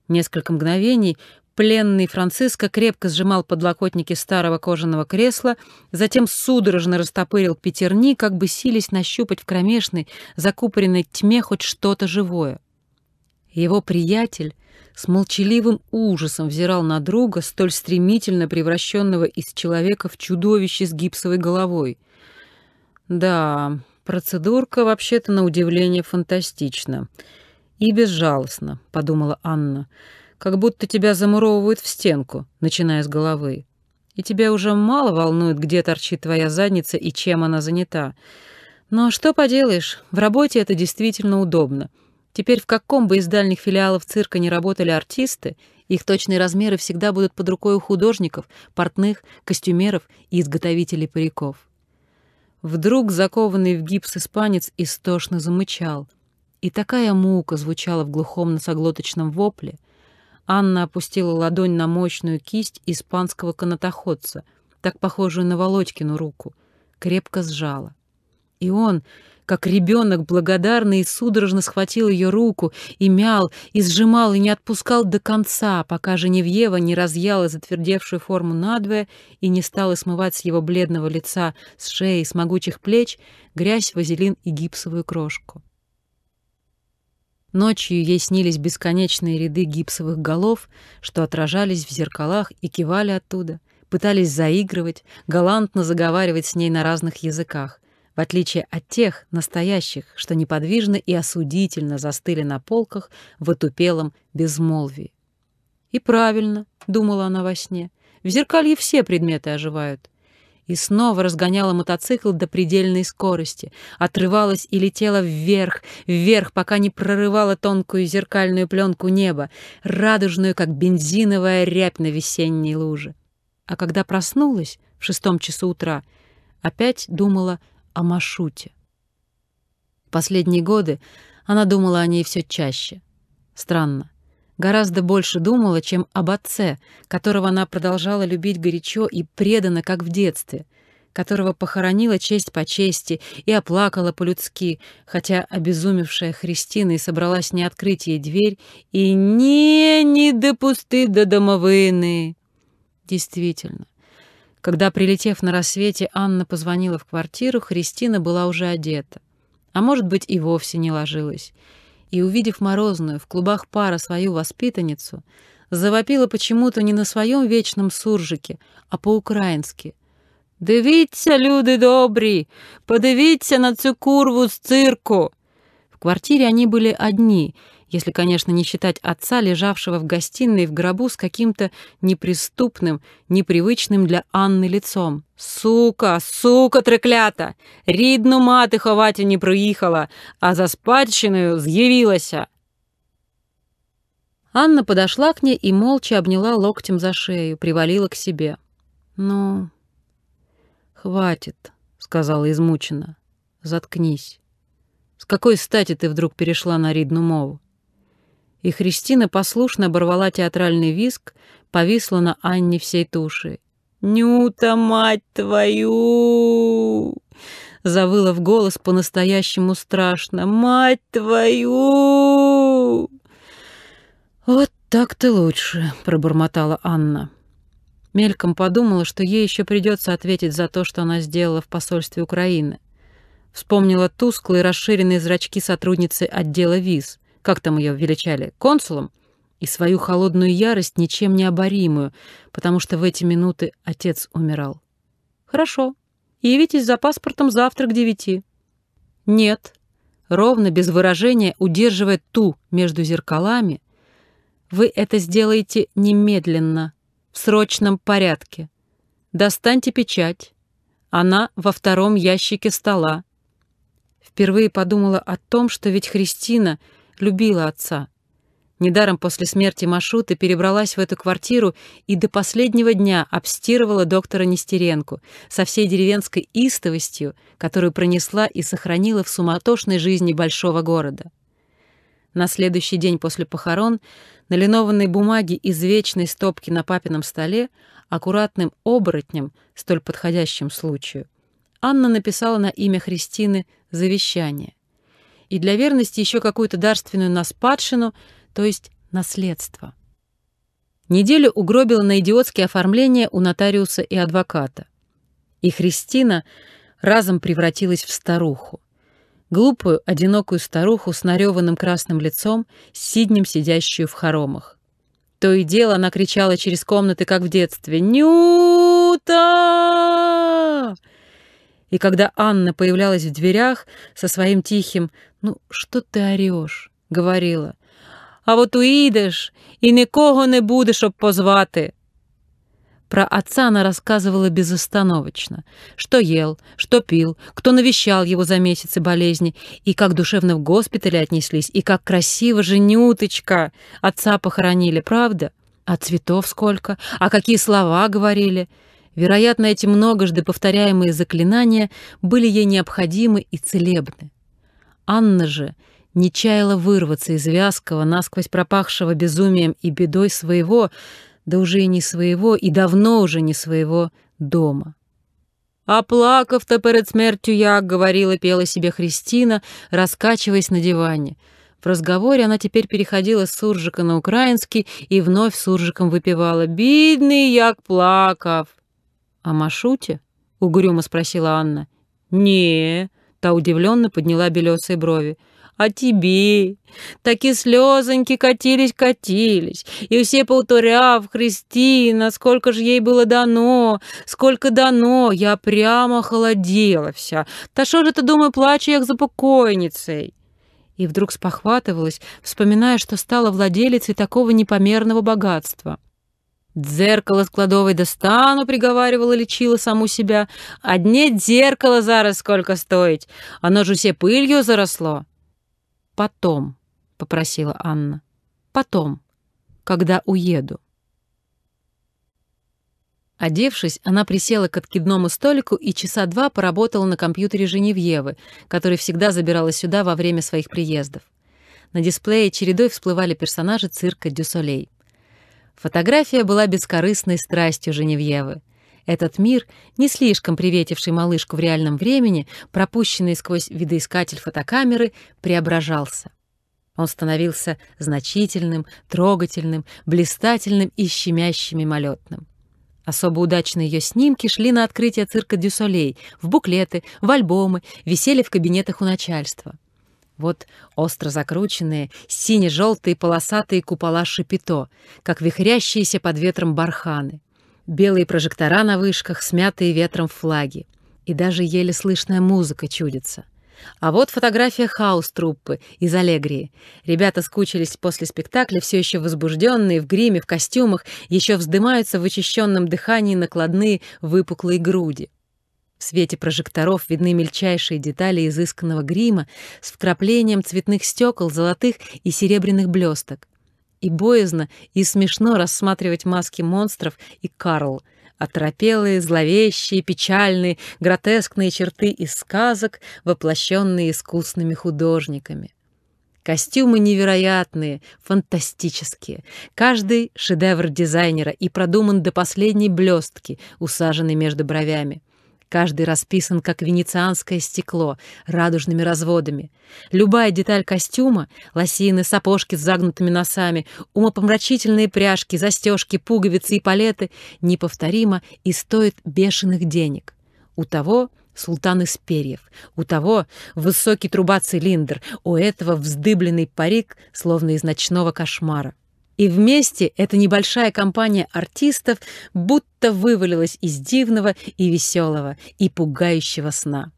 Несколько мгновений Пленный Франциско крепко сжимал подлокотники старого кожаного кресла, затем судорожно растопырил пятерни, как бы сились нащупать в кромешной, закупоренной тьме хоть что-то живое. Его приятель с молчаливым ужасом взирал на друга, столь стремительно превращенного из человека в чудовище с гипсовой головой. Да, процедурка вообще-то на удивление фантастична. И безжалостно, подумала Анна. — как будто тебя замуровывают в стенку, начиная с головы. И тебя уже мало волнует, где торчит твоя задница и чем она занята. Но что поделаешь, в работе это действительно удобно. Теперь в каком бы из дальних филиалов цирка не работали артисты, их точные размеры всегда будут под рукой у художников, портных, костюмеров и изготовителей париков. Вдруг закованный в гипс испанец истошно замычал. И такая мука звучала в глухом носоглоточном вопле, Анна опустила ладонь на мощную кисть испанского канатоходца, так похожую на Володькину руку, крепко сжала. И он, как ребенок, благодарный и судорожно схватил ее руку и мял, и сжимал, и не отпускал до конца, пока Женевьева не разъяла затвердевшую форму надвое и не стала смывать с его бледного лица, с шеи, с могучих плеч грязь, вазелин и гипсовую крошку. Ночью ей снились бесконечные ряды гипсовых голов, что отражались в зеркалах и кивали оттуда, пытались заигрывать, галантно заговаривать с ней на разных языках, в отличие от тех, настоящих, что неподвижно и осудительно застыли на полках в отупелом безмолвии. «И правильно», — думала она во сне, — «в зеркалье все предметы оживают и снова разгоняла мотоцикл до предельной скорости, отрывалась и летела вверх, вверх, пока не прорывала тонкую зеркальную пленку неба, радужную, как бензиновая рябь на весенней луже. А когда проснулась в шестом часу утра, опять думала о Машуте. Последние годы она думала о ней все чаще. Странно гораздо больше думала, чем об отце, которого она продолжала любить горячо и преданно, как в детстве, которого похоронила честь по чести и оплакала по-людски, хотя обезумевшая Христина и собралась не открыть ей дверь и «не, не допусты до домовины». Действительно, когда, прилетев на рассвете, Анна позвонила в квартиру, Христина была уже одета, а может быть и вовсе не ложилась и, увидев морозную в клубах пара свою воспитанницу, завопила почему-то не на своем вечном суржике, а по-украински. «Дивіться, люди добрі! Подивіться на цю курву з цирку!» В квартире они были одни — если, конечно, не считать отца, лежавшего в гостиной в гробу с каким-то неприступным, непривычным для Анны лицом. «Сука, сука треклята! Рідну мати ховати не проїхала, а за спадщиною з'явилася!» Анна подошла к ней и молча обняла локтем за шею, привалила к себе. «Ну, хватит», — сказала измученно. «Заткнись. С какой стати ты вдруг перешла на рідну мову?» и Христина послушно оборвала театральный виск, повисла на Анне всей туши. «Нюта, мать твою!» Завыла в голос по-настоящему страшно. «Мать твою!» «Вот так-то лучше», — пробормотала Анна. Мельком подумала, что ей еще придется ответить за то, что она сделала в посольстве Украины. Вспомнила тусклые расширенные зрачки сотрудницы отдела виз — как там ее величали, консулом, и свою холодную ярость ничем не оборимую, потому что в эти минуты отец умирал. «Хорошо. Явитесь за паспортом завтра к девяти». «Нет». Ровно, без выражения, удерживая ту между зеркалами, вы это сделаете немедленно, в срочном порядке. Достаньте печать. Она во втором ящике стола. Впервые подумала о том, что ведь Христина — любила отца. Недаром после смерти Машуты перебралась в эту квартиру и до последнего дня обстирывала доктора Нестеренко со всей деревенской истовостью, которую пронесла и сохранила в суматошной жизни большого города. На следующий день после похорон на линованной бумаге из вечной стопки на папином столе аккуратным оборотнем, столь подходящим случаю, Анна написала на имя Христины завещание и для верности еще какую-то дарственную наспадшину, то есть наследство. Неделю угробила на идиотские оформления у нотариуса и адвоката. И Христина разом превратилась в старуху. Глупую, одинокую старуху с нареванным красным лицом, с сиднем сидящую в хоромах. То и дело она кричала через комнаты, как в детстве. «Нюта!» И когда Анна появлялась в дверях со своим тихим «Ну, что ты орешь?» говорила «А вот уїдеш, и никого не будешь, щоб позвати». Про отца она рассказывала безостановочно. Что ел, что пил, кто навещал его за месяцы болезни, и как душевно в госпитале отнеслись, и как красиво же женюточка отца похоронили, правда? А цветов сколько, а какие слова говорили — Вероятно, эти многожды повторяемые заклинания были ей необходимы и целебны. Анна же не чаяла вырваться из вязкого, насквозь пропахшего безумием и бедой своего, да уже и не своего, и давно уже не своего, дома. «А плакав-то перед смертью я», — говорила и пела себе Христина, раскачиваясь на диване. В разговоре она теперь переходила с суржика на украинский и вновь суржиком выпивала «Бідний, як плакав». «О «А маршруте?» — угрюмо спросила Анна. не та удивленно подняла белесые брови. «А тебе?» Такие слезоньки катились-катились, и все в Христина, сколько же ей было дано, сколько дано, я прямо холодела вся. Та что же ты, думаю, плачу як за покойницей?» И вдруг спохватывалась, вспоминая, что стала владелицей такого непомерного богатства — Дзеркало с кладовой достану, приговаривала, лечила саму себя. Одне дзеркало зараз сколько стоить. Оно же все пылью заросло. Потом, попросила Анна. Потом, когда уеду. Одевшись, она присела к откидному столику и часа два поработала на компьютере Женевьевы, который всегда забирала сюда во время своих приездов. На дисплее чередой всплывали персонажи цирка Дюсолей. Фотография была бескорыстной страстью Женевьевы. Этот мир, не слишком приветивший малышку в реальном времени, пропущенный сквозь видоискатель фотокамеры, преображался. Он становился значительным, трогательным, блистательным и щемяще мимолетным. Особо удачные ее снимки шли на открытие цирка Дюсолей, в буклеты, в альбомы, висели в кабинетах у начальства. Вот остро закрученные, сине-желтые полосатые купола шипито, как вихрящиеся под ветром барханы. Белые прожектора на вышках, смятые ветром флаги. И даже еле слышная музыка чудится. А вот фотография хаус-труппы из Аллегрии. Ребята скучились после спектакля, все еще возбужденные, в гриме, в костюмах, еще вздымаются в очищенном дыхании накладные выпуклые груди. В свете прожекторов видны мельчайшие детали изысканного грима с вкраплением цветных стекол, золотых и серебряных блесток. И боязно, и смешно рассматривать маски монстров и Карл, оторопелые, зловещие, печальные, гротескные черты из сказок, воплощенные искусными художниками. Костюмы невероятные, фантастические. Каждый — шедевр дизайнера и продуман до последней блестки, усаженной между бровями. Каждый расписан, как венецианское стекло, радужными разводами. Любая деталь костюма — лосины, сапожки с загнутыми носами, умопомрачительные пряжки, застежки, пуговицы и палеты — неповторимо и стоит бешеных денег. У того султан из перьев, у того высокий труба-цилиндр, у этого вздыбленный парик, словно из ночного кошмара. И вместе эта небольшая компания артистов будто вывалилась из дивного и веселого, и пугающего сна.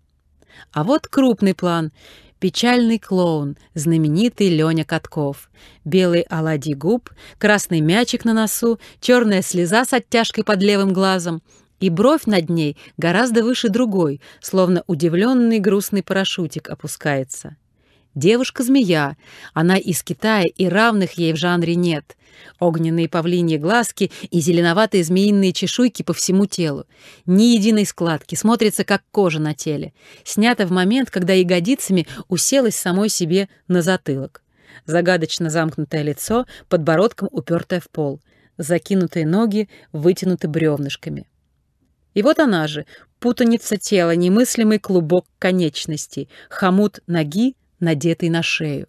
А вот крупный план. Печальный клоун, знаменитый Леня Катков. Белый оладьи губ, красный мячик на носу, черная слеза с оттяжкой под левым глазом и бровь над ней гораздо выше другой, словно удивленный грустный парашютик опускается. Девушка-змея. Она из Китая, и равных ей в жанре нет. Огненные павлиньи глазки и зеленоватые змеиные чешуйки по всему телу. Ни единой складки, смотрится как кожа на теле. Снято в момент, когда ягодицами уселась самой себе на затылок. Загадочно замкнутое лицо, подбородком упертое в пол. Закинутые ноги вытянуты бревнышками. И вот она же, путаница тела, немыслимый клубок конечностей, хомут ноги, надетый на шею.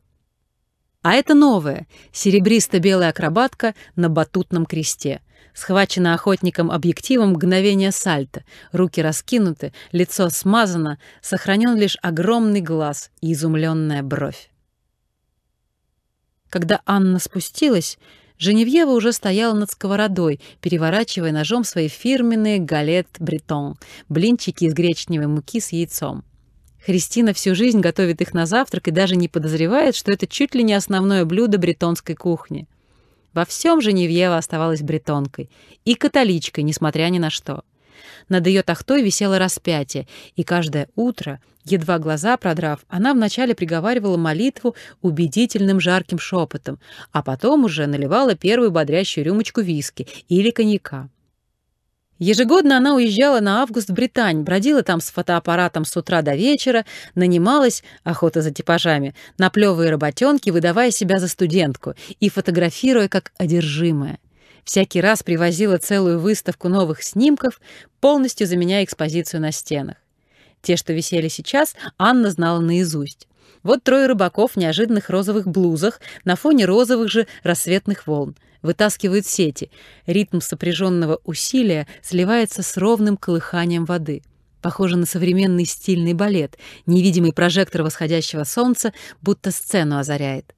А это новая, серебристо-белая акробатка на батутном кресте. Схвачена охотником объективом мгновение сальто, руки раскинуты, лицо смазано, сохранен лишь огромный глаз и изумленная бровь. Когда Анна спустилась, Женевьева уже стояла над сковородой, переворачивая ножом свои фирменные галет бретон, блинчики из гречневой муки с яйцом. Христина всю жизнь готовит их на завтрак и даже не подозревает, что это чуть ли не основное блюдо бретонской кухни. Во всем Женевьева оставалась бретонкой и католичкой, несмотря ни на что. Над ее тахтой висело распятие, и каждое утро, едва глаза продрав, она вначале приговаривала молитву убедительным жарким шепотом, а потом уже наливала первую бодрящую рюмочку виски или коньяка. Ежегодно она уезжала на август в Британь, бродила там с фотоаппаратом с утра до вечера, нанималась, охота за типажами, на плевые работенки, выдавая себя за студентку и фотографируя как одержимая. Всякий раз привозила целую выставку новых снимков, полностью заменяя экспозицию на стенах. Те, что висели сейчас, Анна знала наизусть. Вот трое рыбаков в неожиданных розовых блузах на фоне розовых же рассветных волн — вытаскивают сети. Ритм сопряженного усилия сливается с ровным колыханием воды. Похоже на современный стильный балет. Невидимый прожектор восходящего солнца будто сцену озаряет.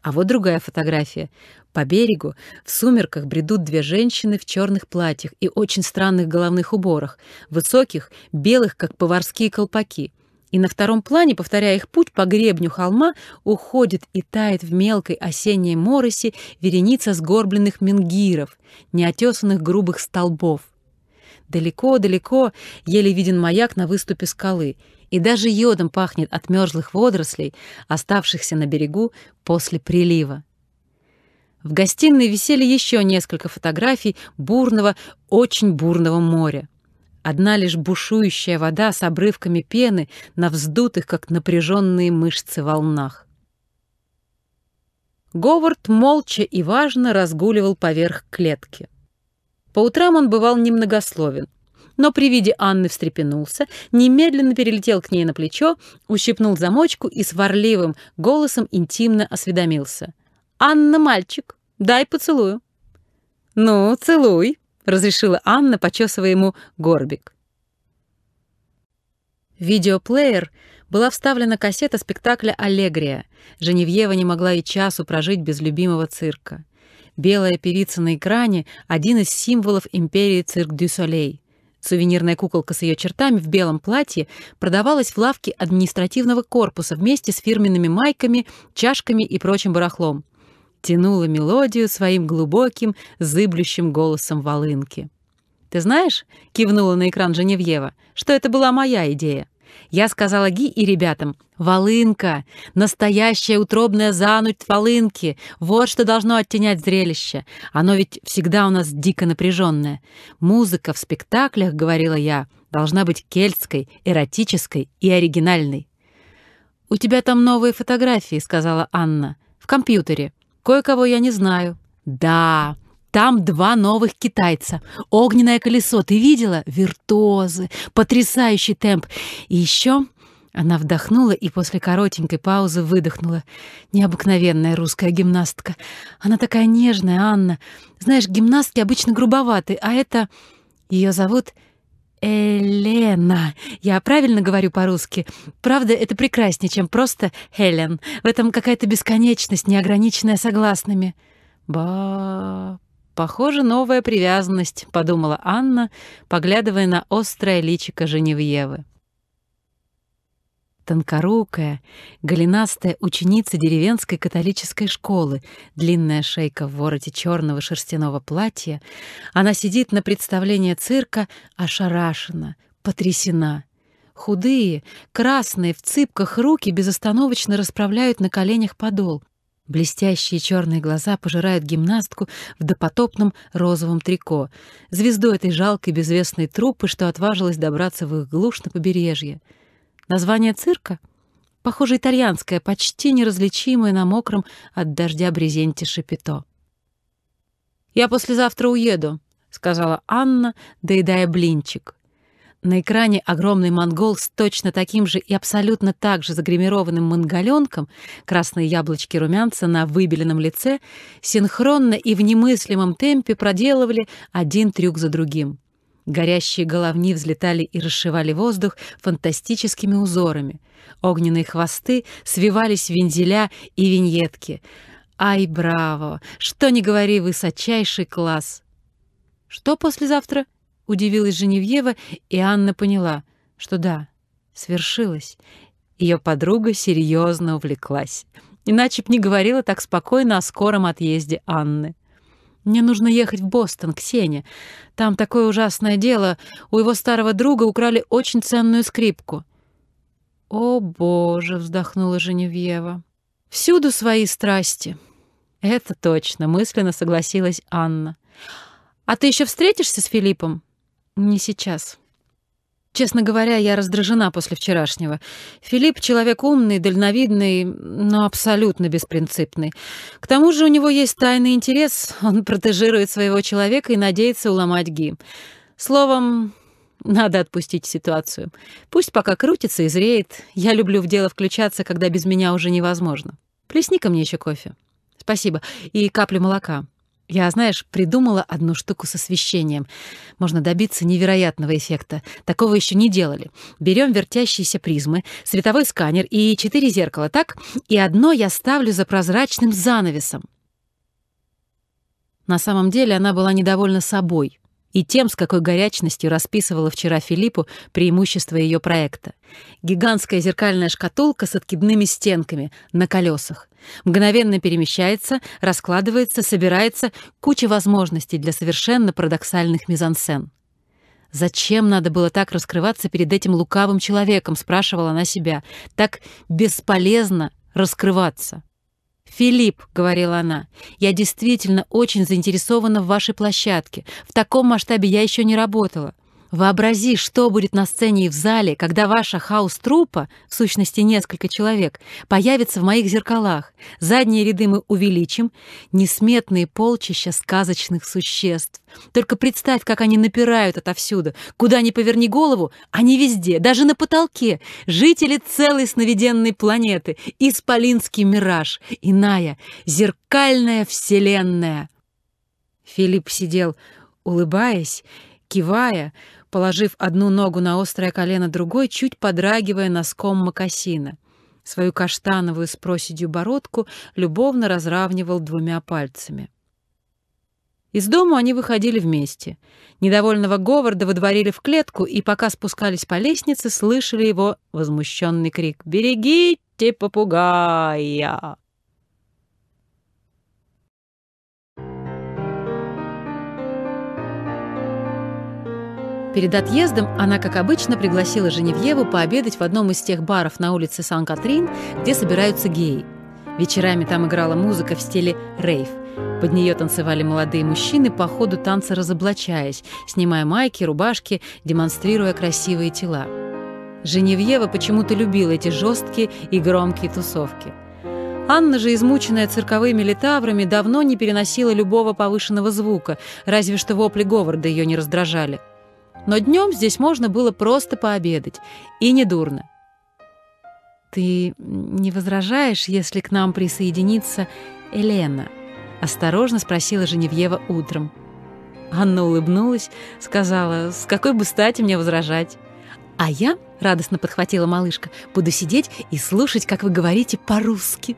А вот другая фотография. По берегу в сумерках бредут две женщины в черных платьях и очень странных головных уборах, высоких, белых, как поварские колпаки и на втором плане, повторяя их путь по гребню холма, уходит и тает в мелкой осенней моросе вереница сгорбленных менгиров, неотесанных грубых столбов. Далеко-далеко еле виден маяк на выступе скалы, и даже йодом пахнет от мерзлых водорослей, оставшихся на берегу после прилива. В гостиной висели еще несколько фотографий бурного, очень бурного моря. Одна лишь бушующая вода с обрывками пены на вздутых, как напряженные мышцы, волнах. Говард молча и важно разгуливал поверх клетки. По утрам он бывал немногословен, но при виде Анны встрепенулся, немедленно перелетел к ней на плечо, ущипнул замочку и сварливым голосом интимно осведомился. «Анна, мальчик, дай поцелую». «Ну, целуй», разрешила Анна, почесывая ему горбик. видеоплеер была вставлена кассета спектакля «Аллегрия». Женевьева не могла и часу прожить без любимого цирка. Белая певица на экране — один из символов империи цирк дю Солей. Сувенирная куколка с ее чертами в белом платье продавалась в лавке административного корпуса вместе с фирменными майками, чашками и прочим барахлом тянула мелодию своим глубоким, зыблющим голосом волынки. «Ты знаешь, — кивнула на экран Женевьева, — что это была моя идея. Я сказала Ги и ребятам, «Волынка! Настоящая утробная зануть волынки! Вот что должно оттенять зрелище! Оно ведь всегда у нас дико напряженное. Музыка в спектаклях, — говорила я, — должна быть кельтской, эротической и оригинальной». «У тебя там новые фотографии», — сказала Анна, — «в компьютере». Кое-кого я не знаю. Да, там два новых китайца. Огненное колесо, ты видела? Виртуозы, потрясающий темп. И еще она вдохнула и после коротенькой паузы выдохнула. Необыкновенная русская гимнастка. Она такая нежная, Анна. Знаешь, гимнастки обычно грубоваты, а это... Ее зовут Элена. Я правильно говорю по-русски? Правда, это прекраснее, чем просто Хелен. В этом какая-то бесконечность, неограниченная согласными. Ба... Похоже, новая привязанность, подумала Анна, поглядывая на острое личико Женевьевы. Тонкорукая, голенастая ученица деревенской католической школы, длинная шейка в вороте черного шерстяного платья, она сидит на представлении цирка ошарашена, потрясена. Худые, красные, в цыпках руки безостановочно расправляют на коленях подол. Блестящие черные глаза пожирают гимнастку в допотопном розовом трико, звезду этой жалкой безвестной труппы, что отважилась добраться в их глушь на побережье. Название цирка, похоже, итальянское, почти неразличимое на мокром от дождя брезенте шапито. «Я послезавтра уеду», — сказала Анна, доедая блинчик. На экране огромный монгол с точно таким же и абсолютно так же загримированным монголенком, красные яблочки румянца на выбеленном лице, синхронно и в немыслимом темпе проделывали один трюк за другим. Горящие головни взлетали и расшивали воздух фантастическими узорами. Огненные хвосты свивались в вензеля и виньетки. «Ай, браво! Что не говори, высочайший класс!» «Что послезавтра?» — удивилась Женевьева, и Анна поняла, что да, свершилось. Ее подруга серьезно увлеклась. Иначе б не говорила так спокойно о скором отъезде Анны. Мне нужно ехать в Бостон, к Сене. Там такое ужасное дело. У его старого друга украли очень ценную скрипку». «О, Боже!» — вздохнула Женевьева. «Всюду свои страсти». «Это точно», — мысленно согласилась Анна. «А ты еще встретишься с Филиппом?» «Не сейчас. Честно говоря, я раздражена после вчерашнего. Филипп — человек умный, дальновидный, но абсолютно беспринципный. К тому же у него есть тайный интерес, он протежирует своего человека и надеется уломать Ги. Словом, надо отпустить ситуацию. Пусть пока крутится и зреет. Я люблю в дело включаться, когда без меня уже невозможно. Плесни ко мне еще кофе. Спасибо. И каплю молока. Я, знаешь, придумала одну штуку с освещением. Можно добиться невероятного эффекта. Такого еще не делали. Берем вертящиеся призмы, световой сканер и четыре зеркала, так? И одно я ставлю за прозрачным занавесом. На самом деле она была недовольна собой и тем, с какой горячностью расписывала вчера Филиппу преимущество ее проекта. Гигантская зеркальная шкатулка с откидными стенками на колесах. Мгновенно перемещается, раскладывается, собирается куча возможностей для совершенно парадоксальных мизансцен. «Зачем надо было так раскрываться перед этим лукавым человеком?» — спрашивала она себя. «Так бесполезно раскрываться». «Филипп», — говорила она, — «я действительно очень заинтересована в вашей площадке. В таком масштабе я еще не работала. Вообрази, что будет на сцене и в зале, когда ваша хаус-трупа, в сущности несколько человек, появится в моих зеркалах. Задние ряды мы увеличим, несметные полчища сказочных существ. Только представь, как они напирают отовсюду. Куда ни поверни голову, они везде, даже на потолке. Жители целой сновиденной планеты. Исполинский мираж, иная, зеркальная вселенная. Филипп сидел, улыбаясь, кивая, положив одну ногу на острое колено другой, чуть подрагивая носком мокасина. Свою каштановую с проседью бородку любовно разравнивал двумя пальцами. Из дома они выходили вместе. Недовольного Говарда выдворили в клетку, и пока спускались по лестнице, слышали его возмущенный крик «Берегите попугая!». перед отъездом она, как обычно, пригласила Женевьеву пообедать в одном из тех баров на улице Сан-Катрин, где собираются геи. Вечерами там играла музыка в стиле рейв. Под нее танцевали молодые мужчины, по ходу танца разоблачаясь, снимая майки, рубашки, демонстрируя красивые тела. Женевьева почему-то любила эти жесткие и громкие тусовки. Анна же, измученная цирковыми литаврами, давно не переносила любого повышенного звука, разве что вопли Говарда ее не раздражали. Но днем здесь можно было просто пообедать, и недурно. «Ты не возражаешь, если к нам присоединится Елена?» — осторожно спросила Женевьева утром. Анна улыбнулась, сказала, «С какой бы стати мне возражать?» «А я, — радостно подхватила малышка, — буду сидеть и слушать, как вы говорите по-русски».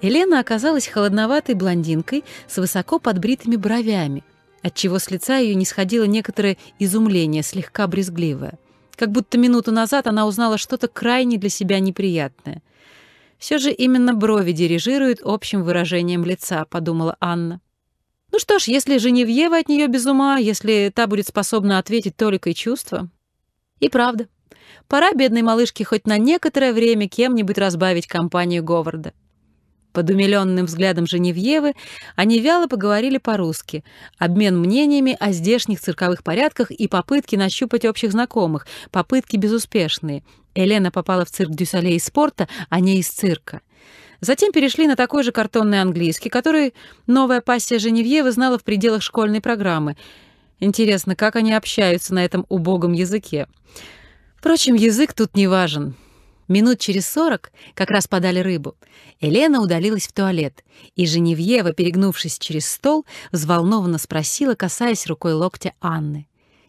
Елена оказалась холодноватой блондинкой с высоко подбритыми бровями — отчего с лица ее не сходило некоторое изумление, слегка брезгливое. Как будто минуту назад она узнала что-то крайне для себя неприятное. «Все же именно брови дирижируют общим выражением лица», — подумала Анна. «Ну что ж, если Женевьева от нее без ума, если та будет способна ответить только и чувства...» «И правда. Пора бедной малышке хоть на некоторое время кем-нибудь разбавить компанию Говарда». Под умиленным взглядом Женевьевы они вяло поговорили по-русски. Обмен мнениями о здешних цирковых порядках и попытки нащупать общих знакомых. Попытки безуспешные. Елена попала в цирк Дюсале из спорта, а не из цирка. Затем перешли на такой же картонный английский, который новая пассия Женевьевы знала в пределах школьной программы. Интересно, как они общаются на этом убогом языке? Впрочем, язык тут не важен. Минут через сорок, как раз подали рыбу, Елена удалилась в туалет, и Женевьева, перегнувшись через стол, взволнованно спросила, касаясь рукой локтя Анны.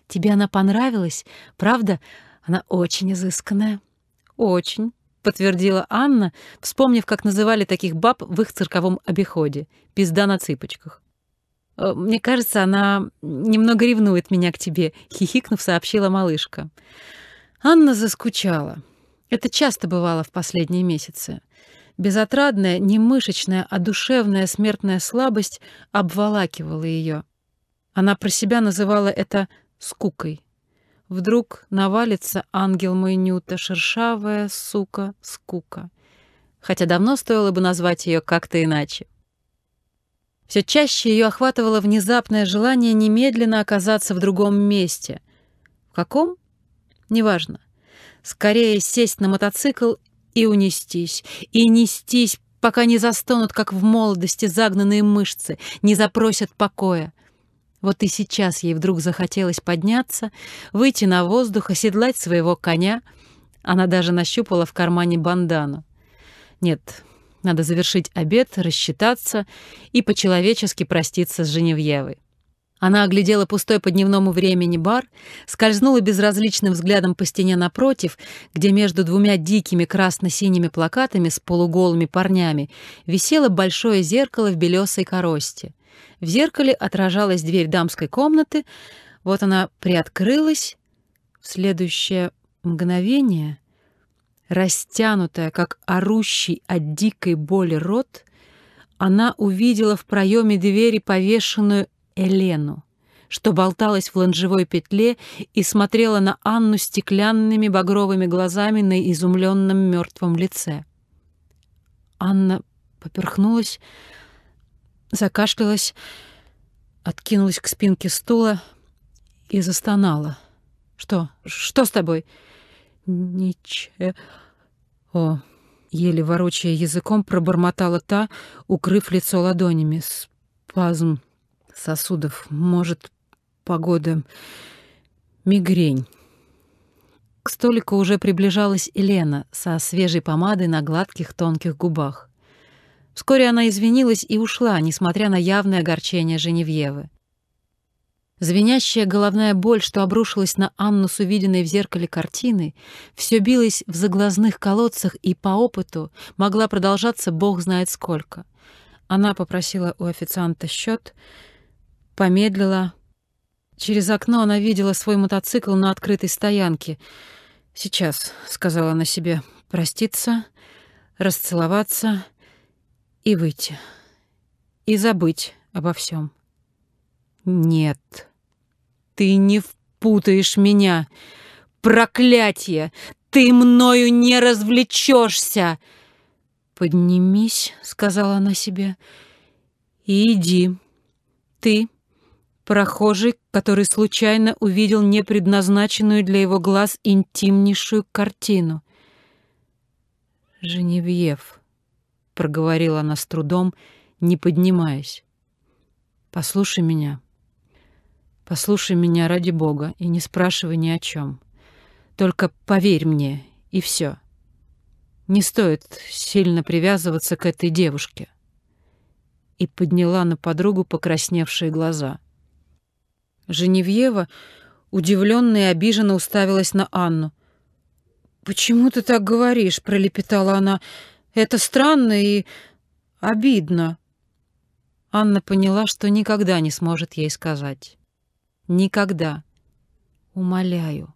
«Тебе она понравилась? Правда, она очень изысканная». «Очень», — подтвердила Анна, вспомнив, как называли таких баб в их цирковом обиходе. «Пизда на цыпочках». «Э, «Мне кажется, она немного ревнует меня к тебе», — хихикнув, сообщила малышка. Анна заскучала. Это часто бывало в последние месяцы. Безотрадная, не мышечная, а душевная смертная слабость обволакивала ее. Она про себя называла это «скукой». Вдруг навалится ангел мой Нюта, шершавая сука, скука. Хотя давно стоило бы назвать ее как-то иначе. Все чаще ее охватывало внезапное желание немедленно оказаться в другом месте. В каком? Неважно скорее сесть на мотоцикл и унестись, и нестись, пока не застонут, как в молодости, загнанные мышцы, не запросят покоя. Вот и сейчас ей вдруг захотелось подняться, выйти на воздух, оседлать своего коня. Она даже нащупала в кармане бандану. Нет, надо завершить обед, рассчитаться и по-человечески проститься с Женевьевой. Она оглядела пустой по дневному времени бар, скользнула безразличным взглядом по стене напротив, где между двумя дикими красно-синими плакатами с полуголыми парнями висело большое зеркало в белесой корости. В зеркале отражалась дверь дамской комнаты, вот она приоткрылась. В следующее мгновение, растянутая, как орущий от дикой боли рот, она увидела в проеме двери повешенную Элену, что болталась в ланжевой петле и смотрела на Анну стеклянными багровыми глазами на изумленном мертвом лице. Анна поперхнулась, закашлялась, откинулась к спинке стула и застонала. «Что? Что с тобой?» «Ничего», — еле ворочая языком, пробормотала та, укрыв лицо ладонями. «Спазм сосудов. Может, погода... Мигрень. К столику уже приближалась Елена со свежей помадой на гладких тонких губах. Вскоре она извинилась и ушла, несмотря на явное огорчение Женевьевы. Звенящая головная боль, что обрушилась на Анну с увиденной в зеркале картины, все билась в заглазных колодцах и по опыту могла продолжаться бог знает сколько. Она попросила у официанта счет — помедлила. Через окно она видела свой мотоцикл на открытой стоянке. «Сейчас», — сказала она себе, — «проститься, расцеловаться и выйти. И забыть обо всем». «Нет, ты не впутаешь меня! Проклятие! Ты мною не развлечешься!» «Поднимись», — сказала она себе, — «и иди. Ты Прохожий, который случайно увидел непредназначенную для его глаз интимнейшую картину. «Женевьев», — проговорила она с трудом, не поднимаясь, — «послушай меня. Послушай меня ради Бога и не спрашивай ни о чем. Только поверь мне, и все. Не стоит сильно привязываться к этой девушке». И подняла на подругу покрасневшие глаза — Женевьева, удивленно и обиженно уставилась на Анну. «Почему ты так говоришь?» — пролепетала она. «Это странно и обидно». Анна поняла, что никогда не сможет ей сказать. «Никогда. Умоляю,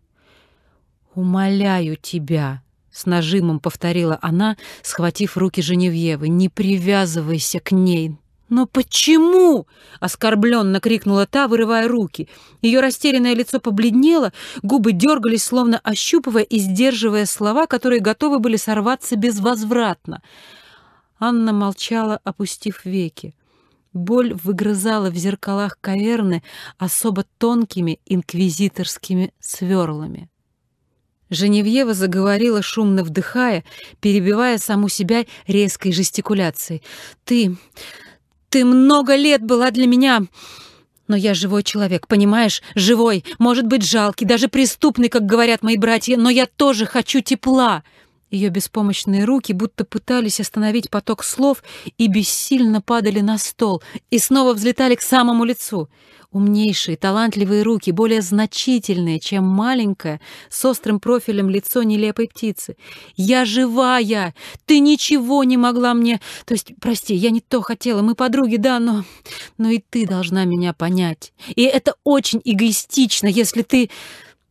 умоляю тебя», — с нажимом повторила она, схватив руки Женевьевы. «Не привязывайся к ней, «Но почему?» — оскорбленно крикнула та, вырывая руки. Ее растерянное лицо побледнело, губы дергались, словно ощупывая и сдерживая слова, которые готовы были сорваться безвозвратно. Анна молчала, опустив веки. Боль выгрызала в зеркалах каверны особо тонкими инквизиторскими сверлами. Женевьева заговорила, шумно вдыхая, перебивая саму себя резкой жестикуляцией. «Ты... Ты много лет была для меня... Но я живой человек, понимаешь? Живой, может быть, жалкий, даже преступный, как говорят мои братья, но я тоже хочу тепла!» Ее беспомощные руки будто пытались остановить поток слов и бессильно падали на стол и снова взлетали к самому лицу. Умнейшие, талантливые руки, более значительные, чем маленькое, с острым профилем лицо нелепой птицы. «Я живая! Ты ничего не могла мне... То есть, прости, я не то хотела, мы подруги, да, но... Но и ты должна меня понять. И это очень эгоистично, если ты...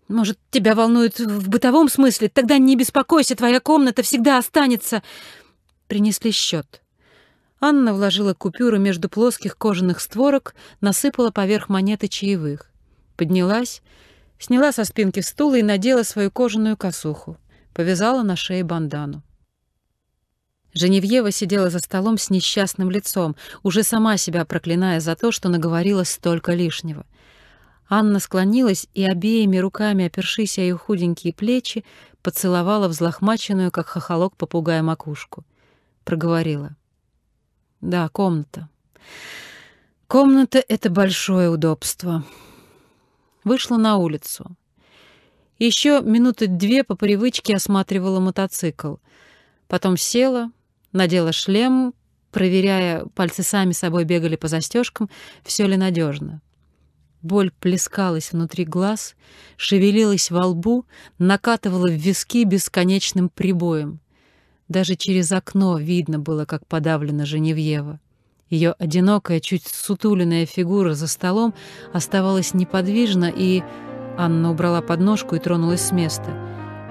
Может, тебя волнует в бытовом смысле? Тогда не беспокойся, твоя комната всегда останется...» Принесли счет. Анна вложила купюру между плоских кожаных створок, насыпала поверх монеты чаевых. Поднялась, сняла со спинки стула и надела свою кожаную косуху. Повязала на шее бандану. Женевьева сидела за столом с несчастным лицом, уже сама себя проклиная за то, что наговорила столько лишнего. Анна склонилась и обеими руками, опершись о ее худенькие плечи, поцеловала взлохмаченную, как хохолок попугая, макушку. Проговорила. — да, комната. Комната — это большое удобство. Вышла на улицу. Еще минуты две по привычке осматривала мотоцикл. Потом села, надела шлем, проверяя, пальцы сами собой бегали по застежкам, все ли надежно. Боль плескалась внутри глаз, шевелилась во лбу, накатывала в виски бесконечным прибоем. Даже через окно видно было, как подавлена Женевьева. Ее одинокая, чуть сутуленная фигура за столом оставалась неподвижна, и Анна убрала подножку и тронулась с места.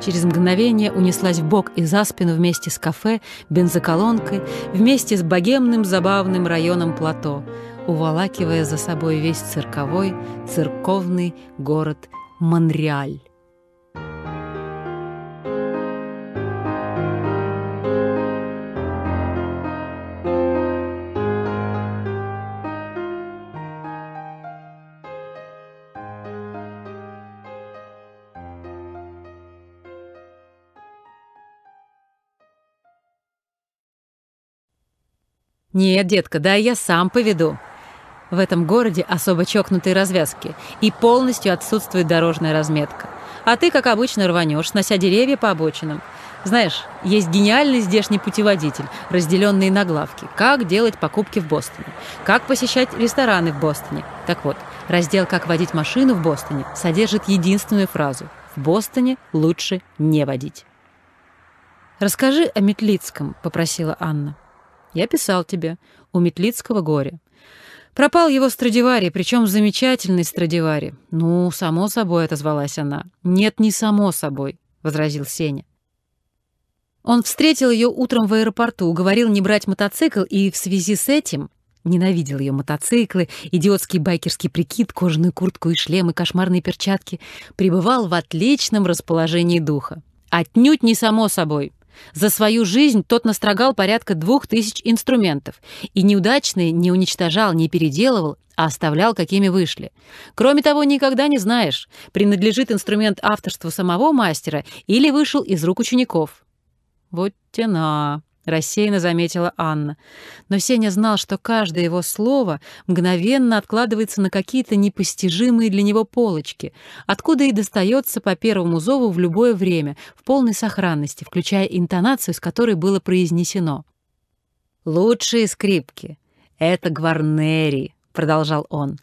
Через мгновение унеслась в бок и за спину вместе с кафе, бензоколонкой, вместе с богемным забавным районом плато, уволакивая за собой весь цирковой, церковный город Монреаль. «Нет, детка, да я сам поведу». В этом городе особо чокнутые развязки и полностью отсутствует дорожная разметка. А ты, как обычно, рванешь, нося деревья по обочинам. Знаешь, есть гениальный здешний путеводитель, разделенный на главки. Как делать покупки в Бостоне, как посещать рестораны в Бостоне. Так вот, раздел «Как водить машину в Бостоне» содержит единственную фразу «В Бостоне лучше не водить». «Расскажи о Метлицком», — попросила Анна. Я писал тебе. У Метлицкого горе. Пропал его Страдивари, причем замечательный Страдивари. Ну, само собой, отозвалась она. Нет, не само собой, возразил Сеня. Он встретил ее утром в аэропорту, уговорил не брать мотоцикл и в связи с этим Ненавидел ее мотоциклы, идиотский байкерский прикид, кожаную куртку и шлем, и кошмарные перчатки. Пребывал в отличном расположении духа. Отнюдь не само собой. За свою жизнь тот настрогал порядка двух тысяч инструментов и неудачные не уничтожал, не переделывал, а оставлял, какими вышли. Кроме того, никогда не знаешь, принадлежит инструмент авторству самого мастера или вышел из рук учеников. Вот тяна. — рассеянно заметила Анна. Но Сеня знал, что каждое его слово мгновенно откладывается на какие-то непостижимые для него полочки, откуда и достается по первому зову в любое время, в полной сохранности, включая интонацию, с которой было произнесено. «Лучшие скрипки — это гварнери», — продолжал он.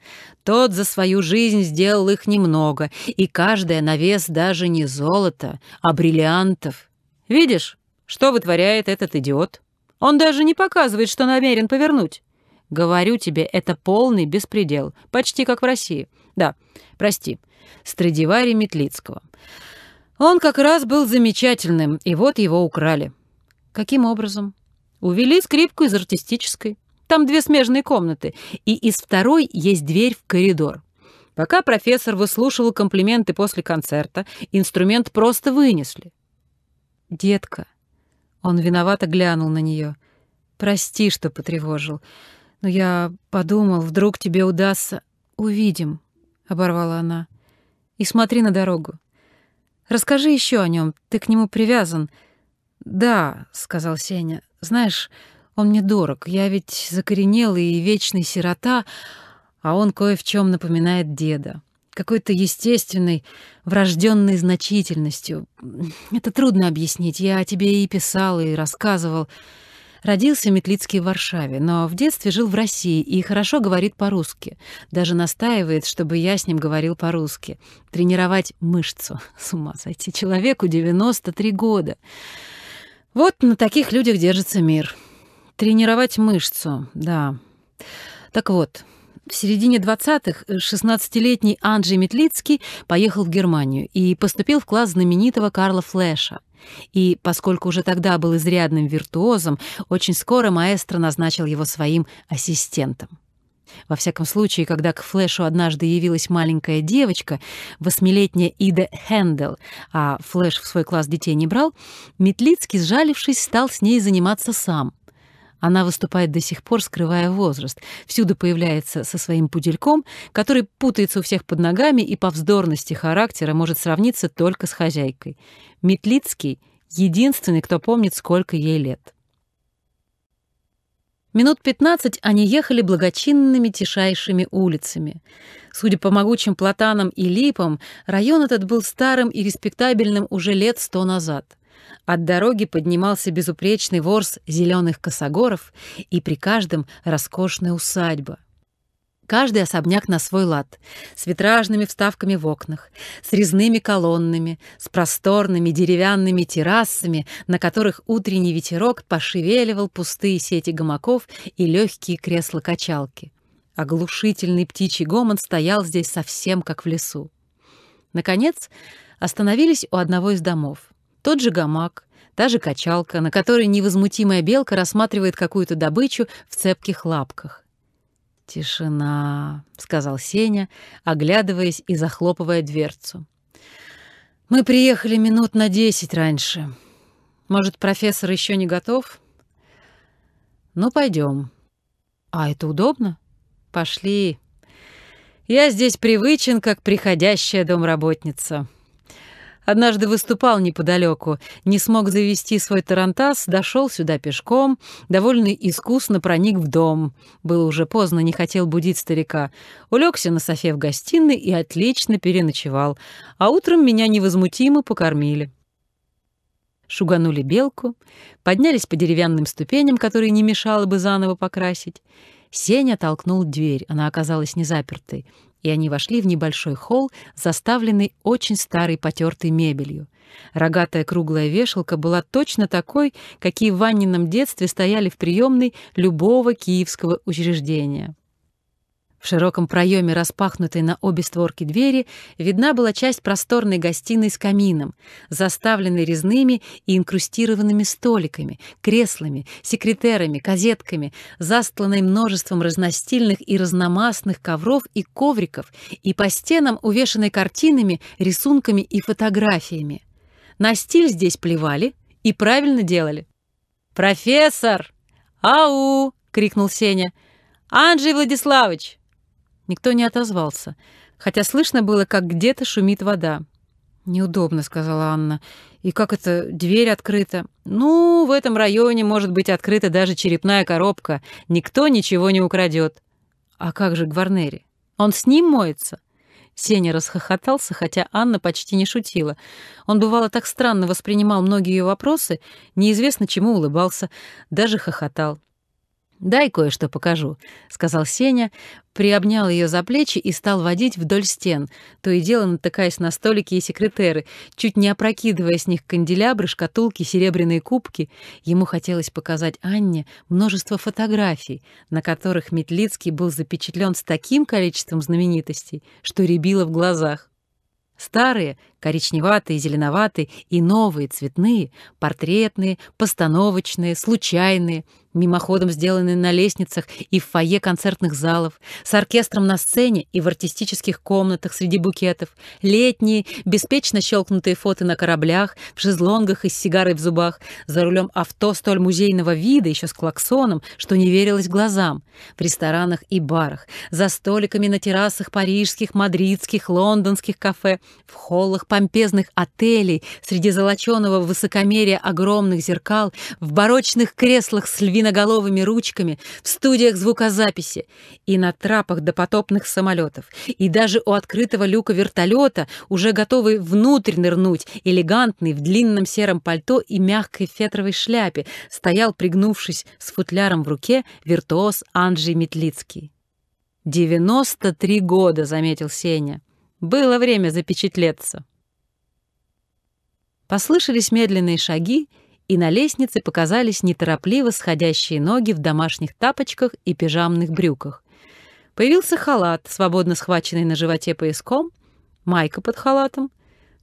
«Тот за свою жизнь сделал их немного, и каждая на вес даже не золота, а бриллиантов. Видишь?» Что вытворяет этот идиот? Он даже не показывает, что намерен повернуть. Говорю тебе, это полный беспредел, почти как в России. Да, прости, Страдивари Метлицкого. Он как раз был замечательным, и вот его украли. Каким образом? Увели скрипку из артистической. Там две смежные комнаты, и из второй есть дверь в коридор. Пока профессор выслушивал комплименты после концерта, инструмент просто вынесли. «Детка, он виновато глянул на нее. «Прости, что потревожил. Но я подумал, вдруг тебе удастся...» «Увидим», — оборвала она. «И смотри на дорогу. Расскажи еще о нем. Ты к нему привязан». «Да», — сказал Сеня. «Знаешь, он мне дорог. Я ведь закоренелый и вечный сирота, а он кое в чем напоминает деда» какой-то естественной, врожденной значительностью. Это трудно объяснить. Я о тебе и писал, и рассказывал. Родился Метлицкий в Варшаве, но в детстве жил в России и хорошо говорит по-русски. Даже настаивает, чтобы я с ним говорил по-русски. Тренировать мышцу. С ума сойти. Человеку 93 года. Вот на таких людях держится мир. Тренировать мышцу, да. Так вот, в середине 20-х 16-летний э, Анджей Метлицкий поехал в Германию и поступил в класс знаменитого Карла Флэша. И поскольку уже тогда был изрядным виртуозом, очень скоро маэстро назначил его своим ассистентом. Во всяком случае, когда к Флэшу однажды явилась маленькая девочка, восьмилетняя Ида Хендел, а Флэш в свой класс детей не брал, Метлицкий, сжалившись, стал с ней заниматься сам — она выступает до сих пор, скрывая возраст. Всюду появляется со своим пудельком, который путается у всех под ногами и по вздорности характера может сравниться только с хозяйкой. Метлицкий — единственный, кто помнит, сколько ей лет. Минут пятнадцать они ехали благочинными тишайшими улицами. Судя по могучим платанам и липам, район этот был старым и респектабельным уже лет сто назад — от дороги поднимался безупречный ворс зеленых косогоров, и при каждом роскошная усадьба. Каждый особняк на свой лад, с витражными вставками в окнах, с резными колоннами, с просторными деревянными террасами, на которых утренний ветерок пошевеливал пустые сети гамаков и легкие кресла-качалки. Оглушительный птичий гомон стоял здесь совсем как в лесу. Наконец, остановились у одного из домов. Тот же гамак, та же качалка, на которой невозмутимая белка рассматривает какую-то добычу в цепких лапках. «Тишина», — сказал Сеня, оглядываясь и захлопывая дверцу. «Мы приехали минут на десять раньше. Может, профессор еще не готов?» «Ну, пойдем». «А это удобно?» «Пошли. Я здесь привычен, как приходящая домработница». Однажды выступал неподалеку, не смог завести свой тарантас, дошел сюда пешком, довольно искусно проник в дом. Было уже поздно, не хотел будить старика. Улегся на софе в гостиной и отлично переночевал. А утром меня невозмутимо покормили. Шуганули белку, поднялись по деревянным ступеням, которые не мешало бы заново покрасить. Сеня толкнул дверь, она оказалась незапертой и они вошли в небольшой холл, заставленный очень старой потертой мебелью. Рогатая круглая вешалка была точно такой, какие в Ванином детстве стояли в приемной любого киевского учреждения. В широком проеме, распахнутой на обе створки двери, видна была часть просторной гостиной с камином, заставленной резными и инкрустированными столиками, креслами, секретерами, козетками, застланной множеством разностильных и разномастных ковров и ковриков, и по стенам увешанной картинами, рисунками и фотографиями. На стиль здесь плевали и правильно делали. «Профессор! Ау!» — крикнул Сеня. «Анджей Владиславович, Никто не отозвался, хотя слышно было, как где-то шумит вода. «Неудобно», — сказала Анна. «И как это, дверь открыта?» «Ну, в этом районе может быть открыта даже черепная коробка. Никто ничего не украдет». «А как же Гварнери? Он с ним моется?» Сеня расхохотался, хотя Анна почти не шутила. Он, бывало, так странно воспринимал многие ее вопросы, неизвестно чему улыбался, даже хохотал. «Дай кое-что покажу», — сказал Сеня, приобнял ее за плечи и стал водить вдоль стен, то и дело натыкаясь на столики и секретеры, чуть не опрокидывая с них канделябры, шкатулки, серебряные кубки. Ему хотелось показать Анне множество фотографий, на которых Метлицкий был запечатлен с таким количеством знаменитостей, что рябило в глазах. Старые, коричневатые, зеленоватые и новые, цветные, портретные, постановочные, случайные, мимоходом сделанные на лестницах и в фойе концертных залов, с оркестром на сцене и в артистических комнатах среди букетов, летние, беспечно щелкнутые фото на кораблях, в шезлонгах и с сигарой в зубах, за рулем авто столь музейного вида, еще с клаксоном, что не верилось глазам, в ресторанах и барах, за столиками на террасах парижских, мадридских, лондонских кафе, в холлах помпезных отелей, среди золоченого высокомерия огромных зеркал, в барочных креслах с львиноголовыми ручками, в студиях звукозаписи и на трапах допотопных самолетов, и даже у открытого люка вертолета, уже готовый внутрь нырнуть, элегантный, в длинном сером пальто и мягкой фетровой шляпе, стоял, пригнувшись с футляром в руке, виртуоз Анджей Метлицкий. «Девяносто три года», — заметил Сеня. «Было время запечатлеться». Послышались медленные шаги, и на лестнице показались неторопливо сходящие ноги в домашних тапочках и пижамных брюках. Появился халат, свободно схваченный на животе пояском, майка под халатом.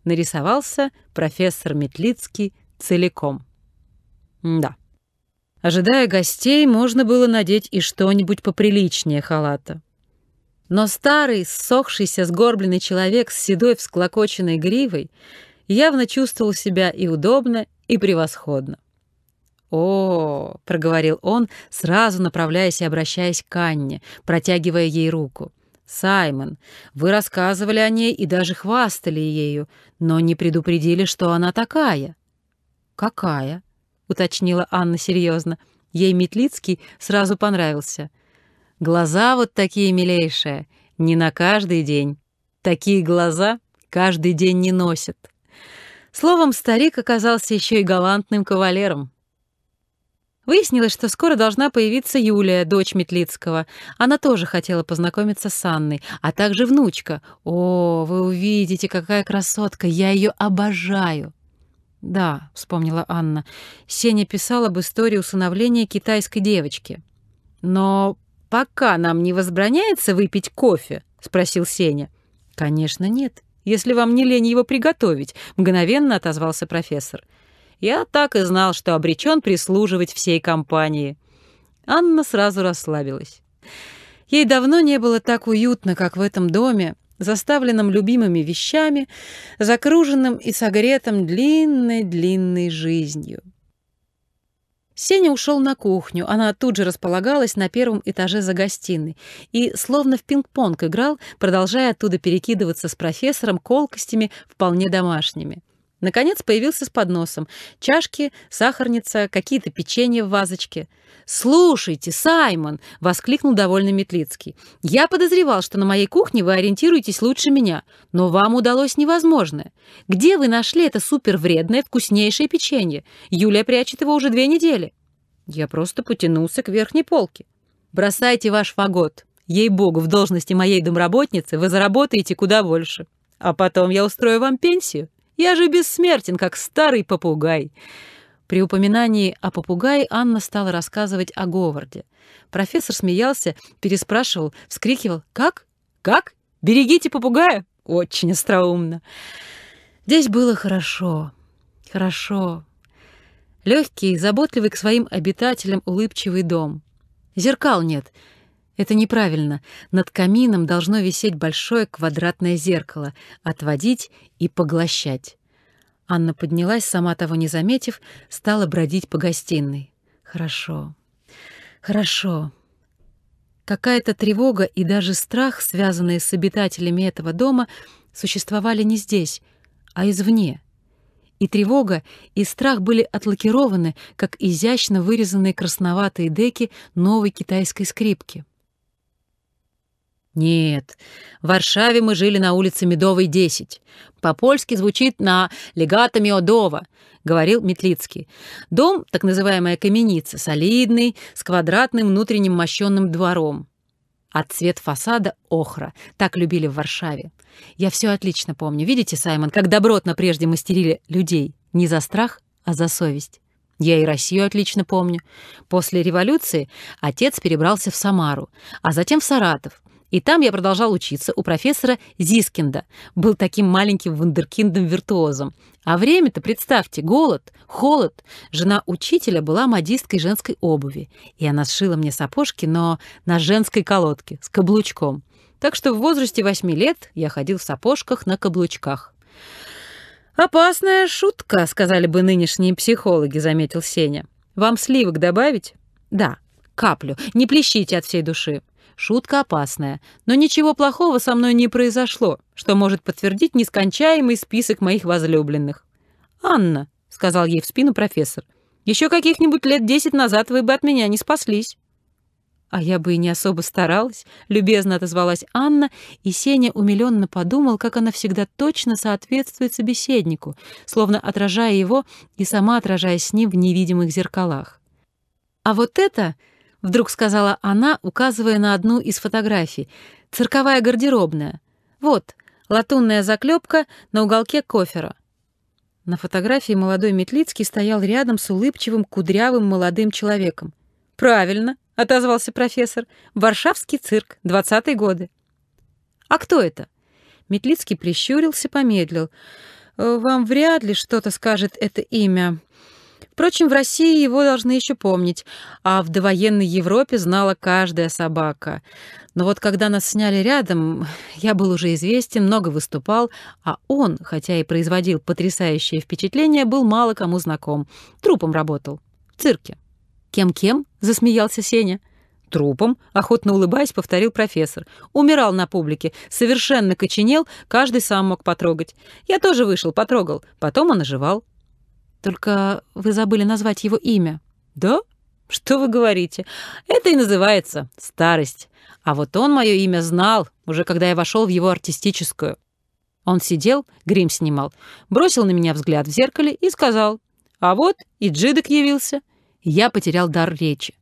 Нарисовался профессор Метлицкий целиком. да. Ожидая гостей, можно было надеть и что-нибудь поприличнее халата. Но старый, ссохшийся, сгорбленный человек с седой всклокоченной гривой явно чувствовал себя и удобно, и превосходно. «О, — проговорил он, сразу направляясь и обращаясь к Анне, протягивая ей руку. «Саймон, вы рассказывали о ней и даже хвастали ею, но не предупредили, что она такая». «Какая?» — уточнила Анна серьезно. Ей Метлицкий сразу понравился. «Глаза вот такие милейшие, не на каждый день. Такие глаза каждый день не носят». Словом, старик оказался еще и галантным кавалером. Выяснилось, что скоро должна появиться Юлия, дочь Метлицкого. Она тоже хотела познакомиться с Анной, а также внучка. «О, вы увидите, какая красотка! Я ее обожаю!» «Да», — вспомнила Анна, — «Сеня писал об истории усыновления китайской девочки». «Но пока нам не возбраняется выпить кофе?» — спросил Сеня. «Конечно, нет если вам не лень его приготовить», — мгновенно отозвался профессор. «Я так и знал, что обречен прислуживать всей компании». Анна сразу расслабилась. Ей давно не было так уютно, как в этом доме, заставленном любимыми вещами, закруженным и согретым длинной-длинной жизнью. Сеня ушел на кухню, она тут же располагалась на первом этаже за гостиной и словно в пинг-понг играл, продолжая оттуда перекидываться с профессором колкостями вполне домашними. Наконец появился с подносом. Чашки, сахарница, какие-то печенья в вазочке. «Слушайте, Саймон!» — воскликнул довольно Метлицкий. «Я подозревал, что на моей кухне вы ориентируетесь лучше меня, но вам удалось невозможное. Где вы нашли это супервредное, вкуснейшее печенье? Юлия прячет его уже две недели». Я просто потянулся к верхней полке. «Бросайте ваш фагот. Ей-богу, в должности моей домработницы вы заработаете куда больше. А потом я устрою вам пенсию». Я же бессмертен, как старый попугай!» При упоминании о попугае Анна стала рассказывать о Говарде. Профессор смеялся, переспрашивал, вскрикивал «Как? Как? Берегите попугая!» Очень остроумно. Здесь было хорошо, хорошо. Легкий, заботливый к своим обитателям улыбчивый дом. Зеркал нет — это неправильно. Над камином должно висеть большое квадратное зеркало, отводить и поглощать. Анна поднялась, сама того не заметив, стала бродить по гостиной. Хорошо. Хорошо. Какая-то тревога и даже страх, связанные с обитателями этого дома, существовали не здесь, а извне. И тревога, и страх были отлакированы, как изящно вырезанные красноватые деки новой китайской скрипки. Нет, в Варшаве мы жили на улице Медовой, 10. По-польски звучит на «легато Меодова», — говорил Метлицкий. Дом, так называемая каменица, солидный, с квадратным внутренним мощенным двором. А цвет фасада — охра. Так любили в Варшаве. Я все отлично помню. Видите, Саймон, как добротно прежде мастерили людей. Не за страх, а за совесть. Я и Россию отлично помню. После революции отец перебрался в Самару, а затем в Саратов — и там я продолжал учиться у профессора Зискинда. Был таким маленьким вундеркиндом-виртуозом. А время-то, представьте, голод, холод. Жена учителя была модисткой женской обуви. И она сшила мне сапожки, но на женской колодке, с каблучком. Так что в возрасте восьми лет я ходил в сапожках на каблучках. «Опасная шутка», — сказали бы нынешние психологи, — заметил Сеня. «Вам сливок добавить?» «Да, каплю. Не плещите от всей души». Шутка опасная, но ничего плохого со мной не произошло, что может подтвердить нескончаемый список моих возлюбленных. «Анна», — сказал ей в спину профессор, — «еще каких-нибудь лет десять назад вы бы от меня не спаслись». «А я бы и не особо старалась», — любезно отозвалась Анна, и Сеня умиленно подумал, как она всегда точно соответствует собеседнику, словно отражая его и сама отражаясь с ним в невидимых зеркалах. «А вот это вдруг сказала она, указывая на одну из фотографий. Цирковая гардеробная. Вот, латунная заклепка на уголке кофера. На фотографии молодой Метлицкий стоял рядом с улыбчивым, кудрявым молодым человеком. «Правильно», — отозвался профессор, — «Варшавский цирк, 20-е годы». «А кто это?» Метлицкий прищурился, помедлил. «Вам вряд ли что-то скажет это имя. Впрочем, в России его должны еще помнить, а в довоенной Европе знала каждая собака. Но вот когда нас сняли рядом, я был уже известен, много выступал, а он, хотя и производил потрясающее впечатление, был мало кому знаком. Трупом работал. В цирке. «Кем-кем?» — засмеялся Сеня. «Трупом», — охотно улыбаясь, повторил профессор. «Умирал на публике, совершенно коченел, каждый сам мог потрогать. Я тоже вышел, потрогал. Потом он оживал». Только вы забыли назвать его имя. Да? Что вы говорите? Это и называется старость. А вот он мое имя знал, уже когда я вошел в его артистическую. Он сидел, грим снимал, бросил на меня взгляд в зеркале и сказал, «А вот и Джидок явился». Я потерял дар речи.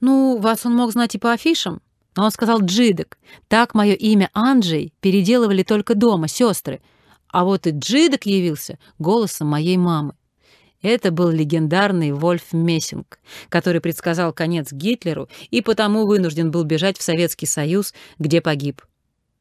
«Ну, вас он мог знать и по афишам». Но он сказал «Джидок». Так мое имя Анджей переделывали только дома, сестры. А вот и Джидок явился голосом моей мамы. Это был легендарный Вольф Мессинг, который предсказал конец Гитлеру и потому вынужден был бежать в Советский Союз, где погиб.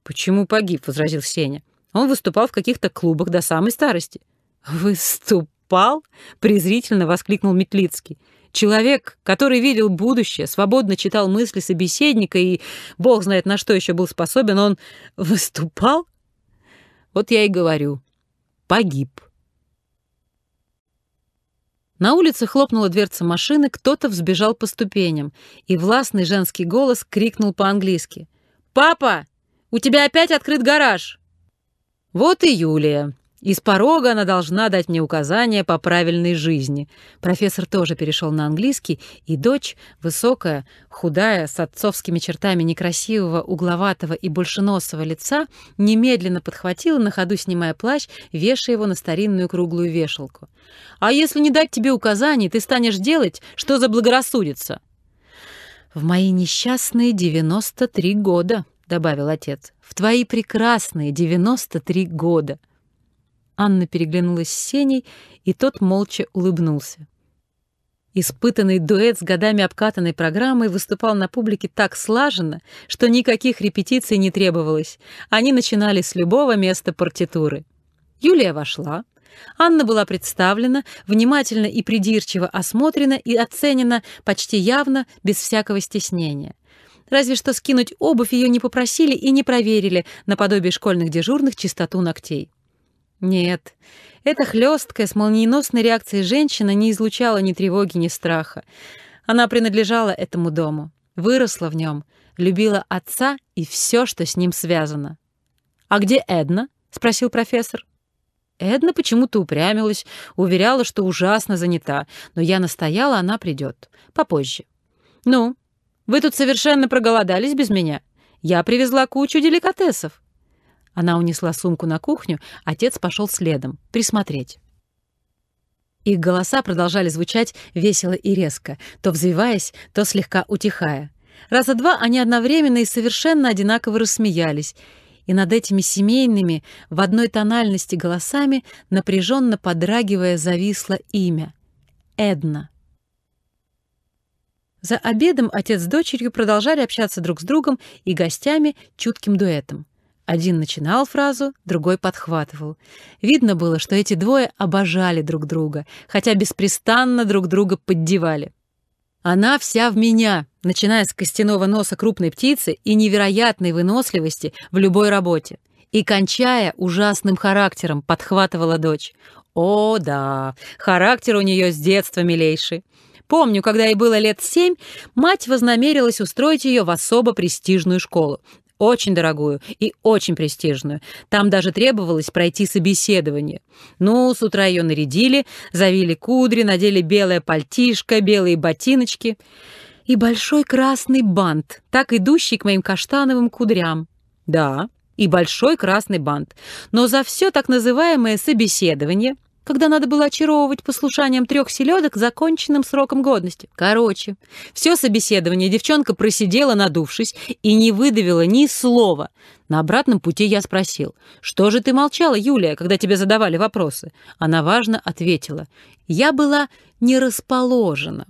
«Почему погиб?» — возразил Сеня. «Он выступал в каких-то клубах до самой старости». «Выступал?» — презрительно воскликнул Метлицкий. Человек, который видел будущее, свободно читал мысли собеседника и бог знает на что еще был способен, он выступал? Вот я и говорю, погиб. На улице хлопнула дверца машины, кто-то взбежал по ступеням, и властный женский голос крикнул по-английски. «Папа, у тебя опять открыт гараж!» «Вот и Юлия», из порога она должна дать мне указания по правильной жизни. Профессор тоже перешел на английский, и дочь, высокая, худая, с отцовскими чертами некрасивого, угловатого и большеносого лица, немедленно подхватила, на ходу снимая плащ, вешая его на старинную круглую вешалку. «А если не дать тебе указаний, ты станешь делать, что заблагорассудится?» «В мои несчастные девяносто три года», — добавил отец. «В твои прекрасные девяносто три года». Анна переглянулась с Сеней, и тот молча улыбнулся. Испытанный дуэт с годами обкатанной программой выступал на публике так слаженно, что никаких репетиций не требовалось. Они начинали с любого места партитуры. Юлия вошла. Анна была представлена, внимательно и придирчиво осмотрена и оценена почти явно, без всякого стеснения. Разве что скинуть обувь ее не попросили и не проверили, наподобие школьных дежурных, чистоту ногтей. Нет, эта хлесткая с молниеносной реакцией женщина не излучала ни тревоги, ни страха. Она принадлежала этому дому, выросла в нем, любила отца и все, что с ним связано. «А где Эдна?» — спросил профессор. Эдна почему-то упрямилась, уверяла, что ужасно занята, но я настояла, она придет. Попозже. «Ну, вы тут совершенно проголодались без меня. Я привезла кучу деликатесов». Она унесла сумку на кухню, отец пошел следом, присмотреть. Их голоса продолжали звучать весело и резко, то взвиваясь, то слегка утихая. Раза два они одновременно и совершенно одинаково рассмеялись, и над этими семейными, в одной тональности голосами, напряженно подрагивая, зависло имя — Эдна. За обедом отец с дочерью продолжали общаться друг с другом и гостями чутким дуэтом — один начинал фразу, другой подхватывал. Видно было, что эти двое обожали друг друга, хотя беспрестанно друг друга поддевали. Она вся в меня, начиная с костяного носа крупной птицы и невероятной выносливости в любой работе. И, кончая, ужасным характером подхватывала дочь. О, да, характер у нее с детства милейший. Помню, когда ей было лет семь, мать вознамерилась устроить ее в особо престижную школу, очень дорогую и очень престижную. Там даже требовалось пройти собеседование. Ну, с утра ее нарядили, завили кудри, надели белое пальтишко, белые ботиночки и большой красный бант, так идущий к моим каштановым кудрям. Да, и большой красный бант. Но за все так называемое собеседование – когда надо было очаровывать послушанием трех селедок законченным сроком годности. Короче, все собеседование девчонка просидела, надувшись, и не выдавила ни слова. На обратном пути я спросил, «Что же ты молчала, Юлия, когда тебе задавали вопросы?» Она важно ответила, «Я была не расположена».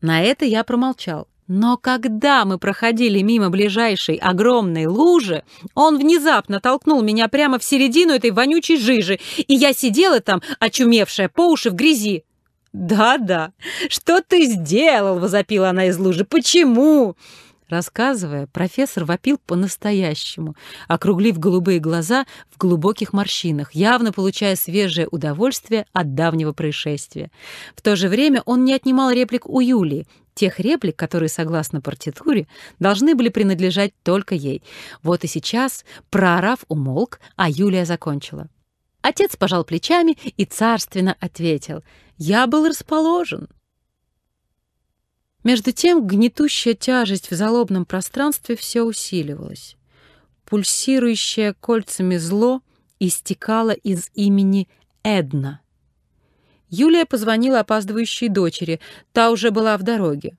На это я промолчал. Но когда мы проходили мимо ближайшей огромной лужи, он внезапно толкнул меня прямо в середину этой вонючей жижи, и я сидела там, очумевшая по уши в грязи. «Да-да, что ты сделал?» — возопила она из лужи. «Почему?» Рассказывая, профессор вопил по-настоящему, округлив голубые глаза в глубоких морщинах, явно получая свежее удовольствие от давнего происшествия. В то же время он не отнимал реплик у Юлии, тех реплик, которые, согласно партитуре, должны были принадлежать только ей. Вот и сейчас проорав умолк, а Юлия закончила. Отец пожал плечами и царственно ответил. «Я был расположен». Между тем гнетущая тяжесть в залобном пространстве все усиливалась. Пульсирующее кольцами зло истекало из имени Эдна. Юлия позвонила опаздывающей дочери, та уже была в дороге.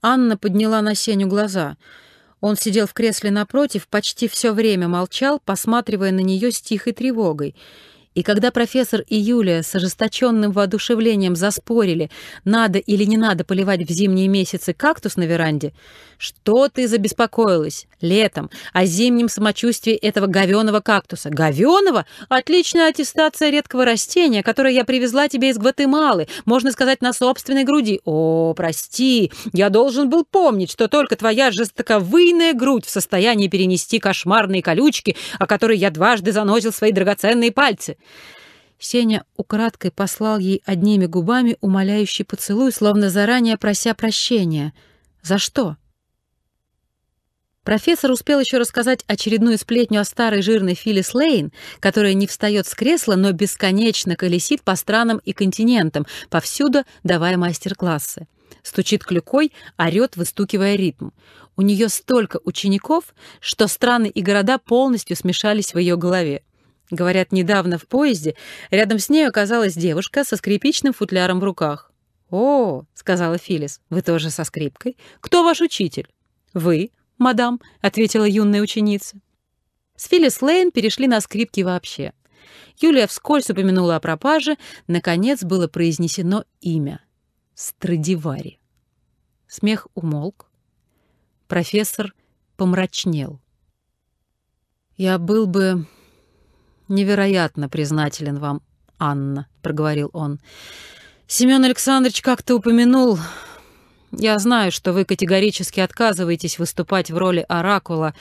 Анна подняла на Сеню глаза. Он сидел в кресле напротив, почти все время молчал, посматривая на нее с тихой тревогой. И когда профессор и Юлия с ожесточенным воодушевлением заспорили, надо или не надо поливать в зимние месяцы кактус на веранде, что ты забеспокоилась летом о зимнем самочувствии этого говеного кактуса? Говеного? Отличная аттестация редкого растения, которое я привезла тебе из Гватемалы, можно сказать, на собственной груди. О, прости, я должен был помнить, что только твоя жестоковыйная грудь в состоянии перенести кошмарные колючки, о которой я дважды занозил свои драгоценные пальцы. Сеня украдкой послал ей одними губами умоляющий поцелуй, словно заранее прося прощения. За что? Профессор успел еще рассказать очередную сплетню о старой жирной Филлис Лейн, которая не встает с кресла, но бесконечно колесит по странам и континентам, повсюду давая мастер-классы. Стучит клюкой, орет, выстукивая ритм. У нее столько учеников, что страны и города полностью смешались в ее голове. Говорят, недавно в поезде рядом с ней оказалась девушка со скрипичным футляром в руках. «О», — сказала Филис, — «вы тоже со скрипкой? Кто ваш учитель?» «Вы, мадам», — ответила юная ученица. С Филис Лейн перешли на скрипки вообще. Юлия вскользь упомянула о пропаже, наконец было произнесено имя — Страдивари. Смех умолк. Профессор помрачнел. «Я был бы невероятно признателен вам, Анна», — проговорил он. «Семен Александрович как-то упомянул. Я знаю, что вы категорически отказываетесь выступать в роли оракула,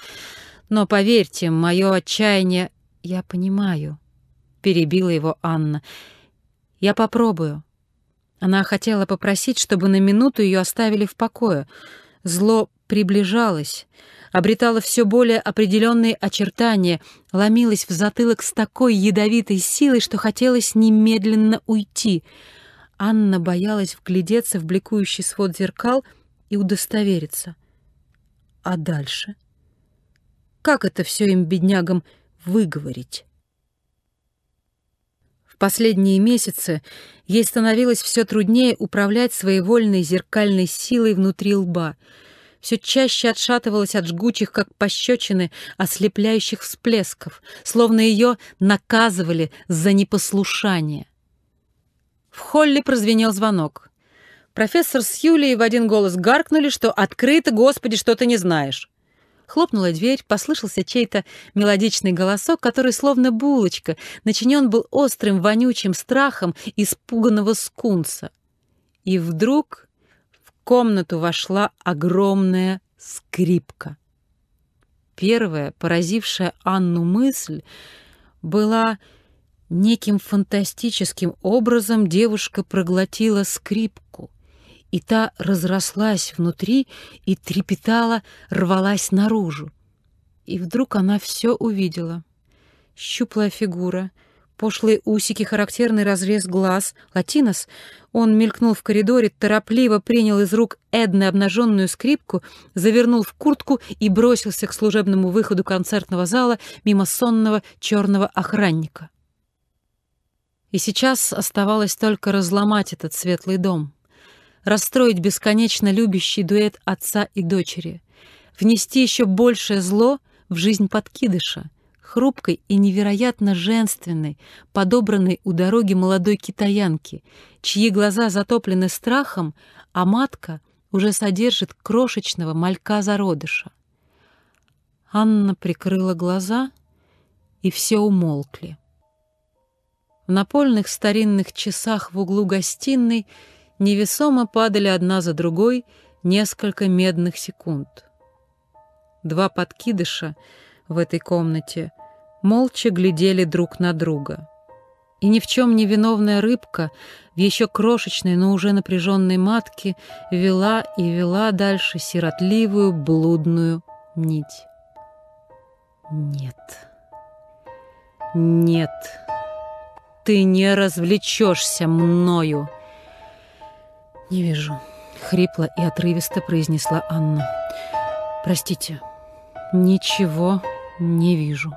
но, поверьте, мое отчаяние...» «Я понимаю», — перебила его Анна. «Я попробую». Она хотела попросить, чтобы на минуту ее оставили в покое. Зло приближалось обретала все более определенные очертания, ломилась в затылок с такой ядовитой силой, что хотелось немедленно уйти. Анна боялась вглядеться в бликующий свод зеркал и удостовериться. А дальше? Как это все им, беднягам, выговорить? В последние месяцы ей становилось все труднее управлять своей своевольной зеркальной силой внутри лба — все чаще отшатывалась от жгучих, как пощечины, ослепляющих всплесков, словно ее наказывали за непослушание. В холле прозвенел звонок. Профессор с Юлией в один голос гаркнули, что «Открыто, Господи, что ты не знаешь!» Хлопнула дверь, послышался чей-то мелодичный голосок, который, словно булочка, начинен был острым, вонючим страхом испуганного скунса. И вдруг комнату вошла огромная скрипка. Первая, поразившая Анну мысль, была неким фантастическим образом девушка проглотила скрипку, и та разрослась внутри и трепетала, рвалась наружу. И вдруг она все увидела. Щуплая фигура — Пошлые усики, характерный разрез глаз, латинос. Он мелькнул в коридоре, торопливо принял из рук Эдны обнаженную скрипку, завернул в куртку и бросился к служебному выходу концертного зала мимо сонного черного охранника. И сейчас оставалось только разломать этот светлый дом, расстроить бесконечно любящий дуэт отца и дочери, внести еще большее зло в жизнь подкидыша — хрупкой и невероятно женственной, подобранной у дороги молодой китаянки, чьи глаза затоплены страхом, а матка уже содержит крошечного малька-зародыша. Анна прикрыла глаза, и все умолкли. В напольных старинных часах в углу гостиной невесомо падали одна за другой несколько медных секунд. Два подкидыша — в этой комнате молча глядели друг на друга. И ни в чем не виновная рыбка в еще крошечной, но уже напряженной матке вела и вела дальше сиротливую блудную нить. Нет. Нет. Ты не развлечешься мною. Не вижу. Хрипло и отрывисто произнесла Анна. Простите. Ничего не вижу.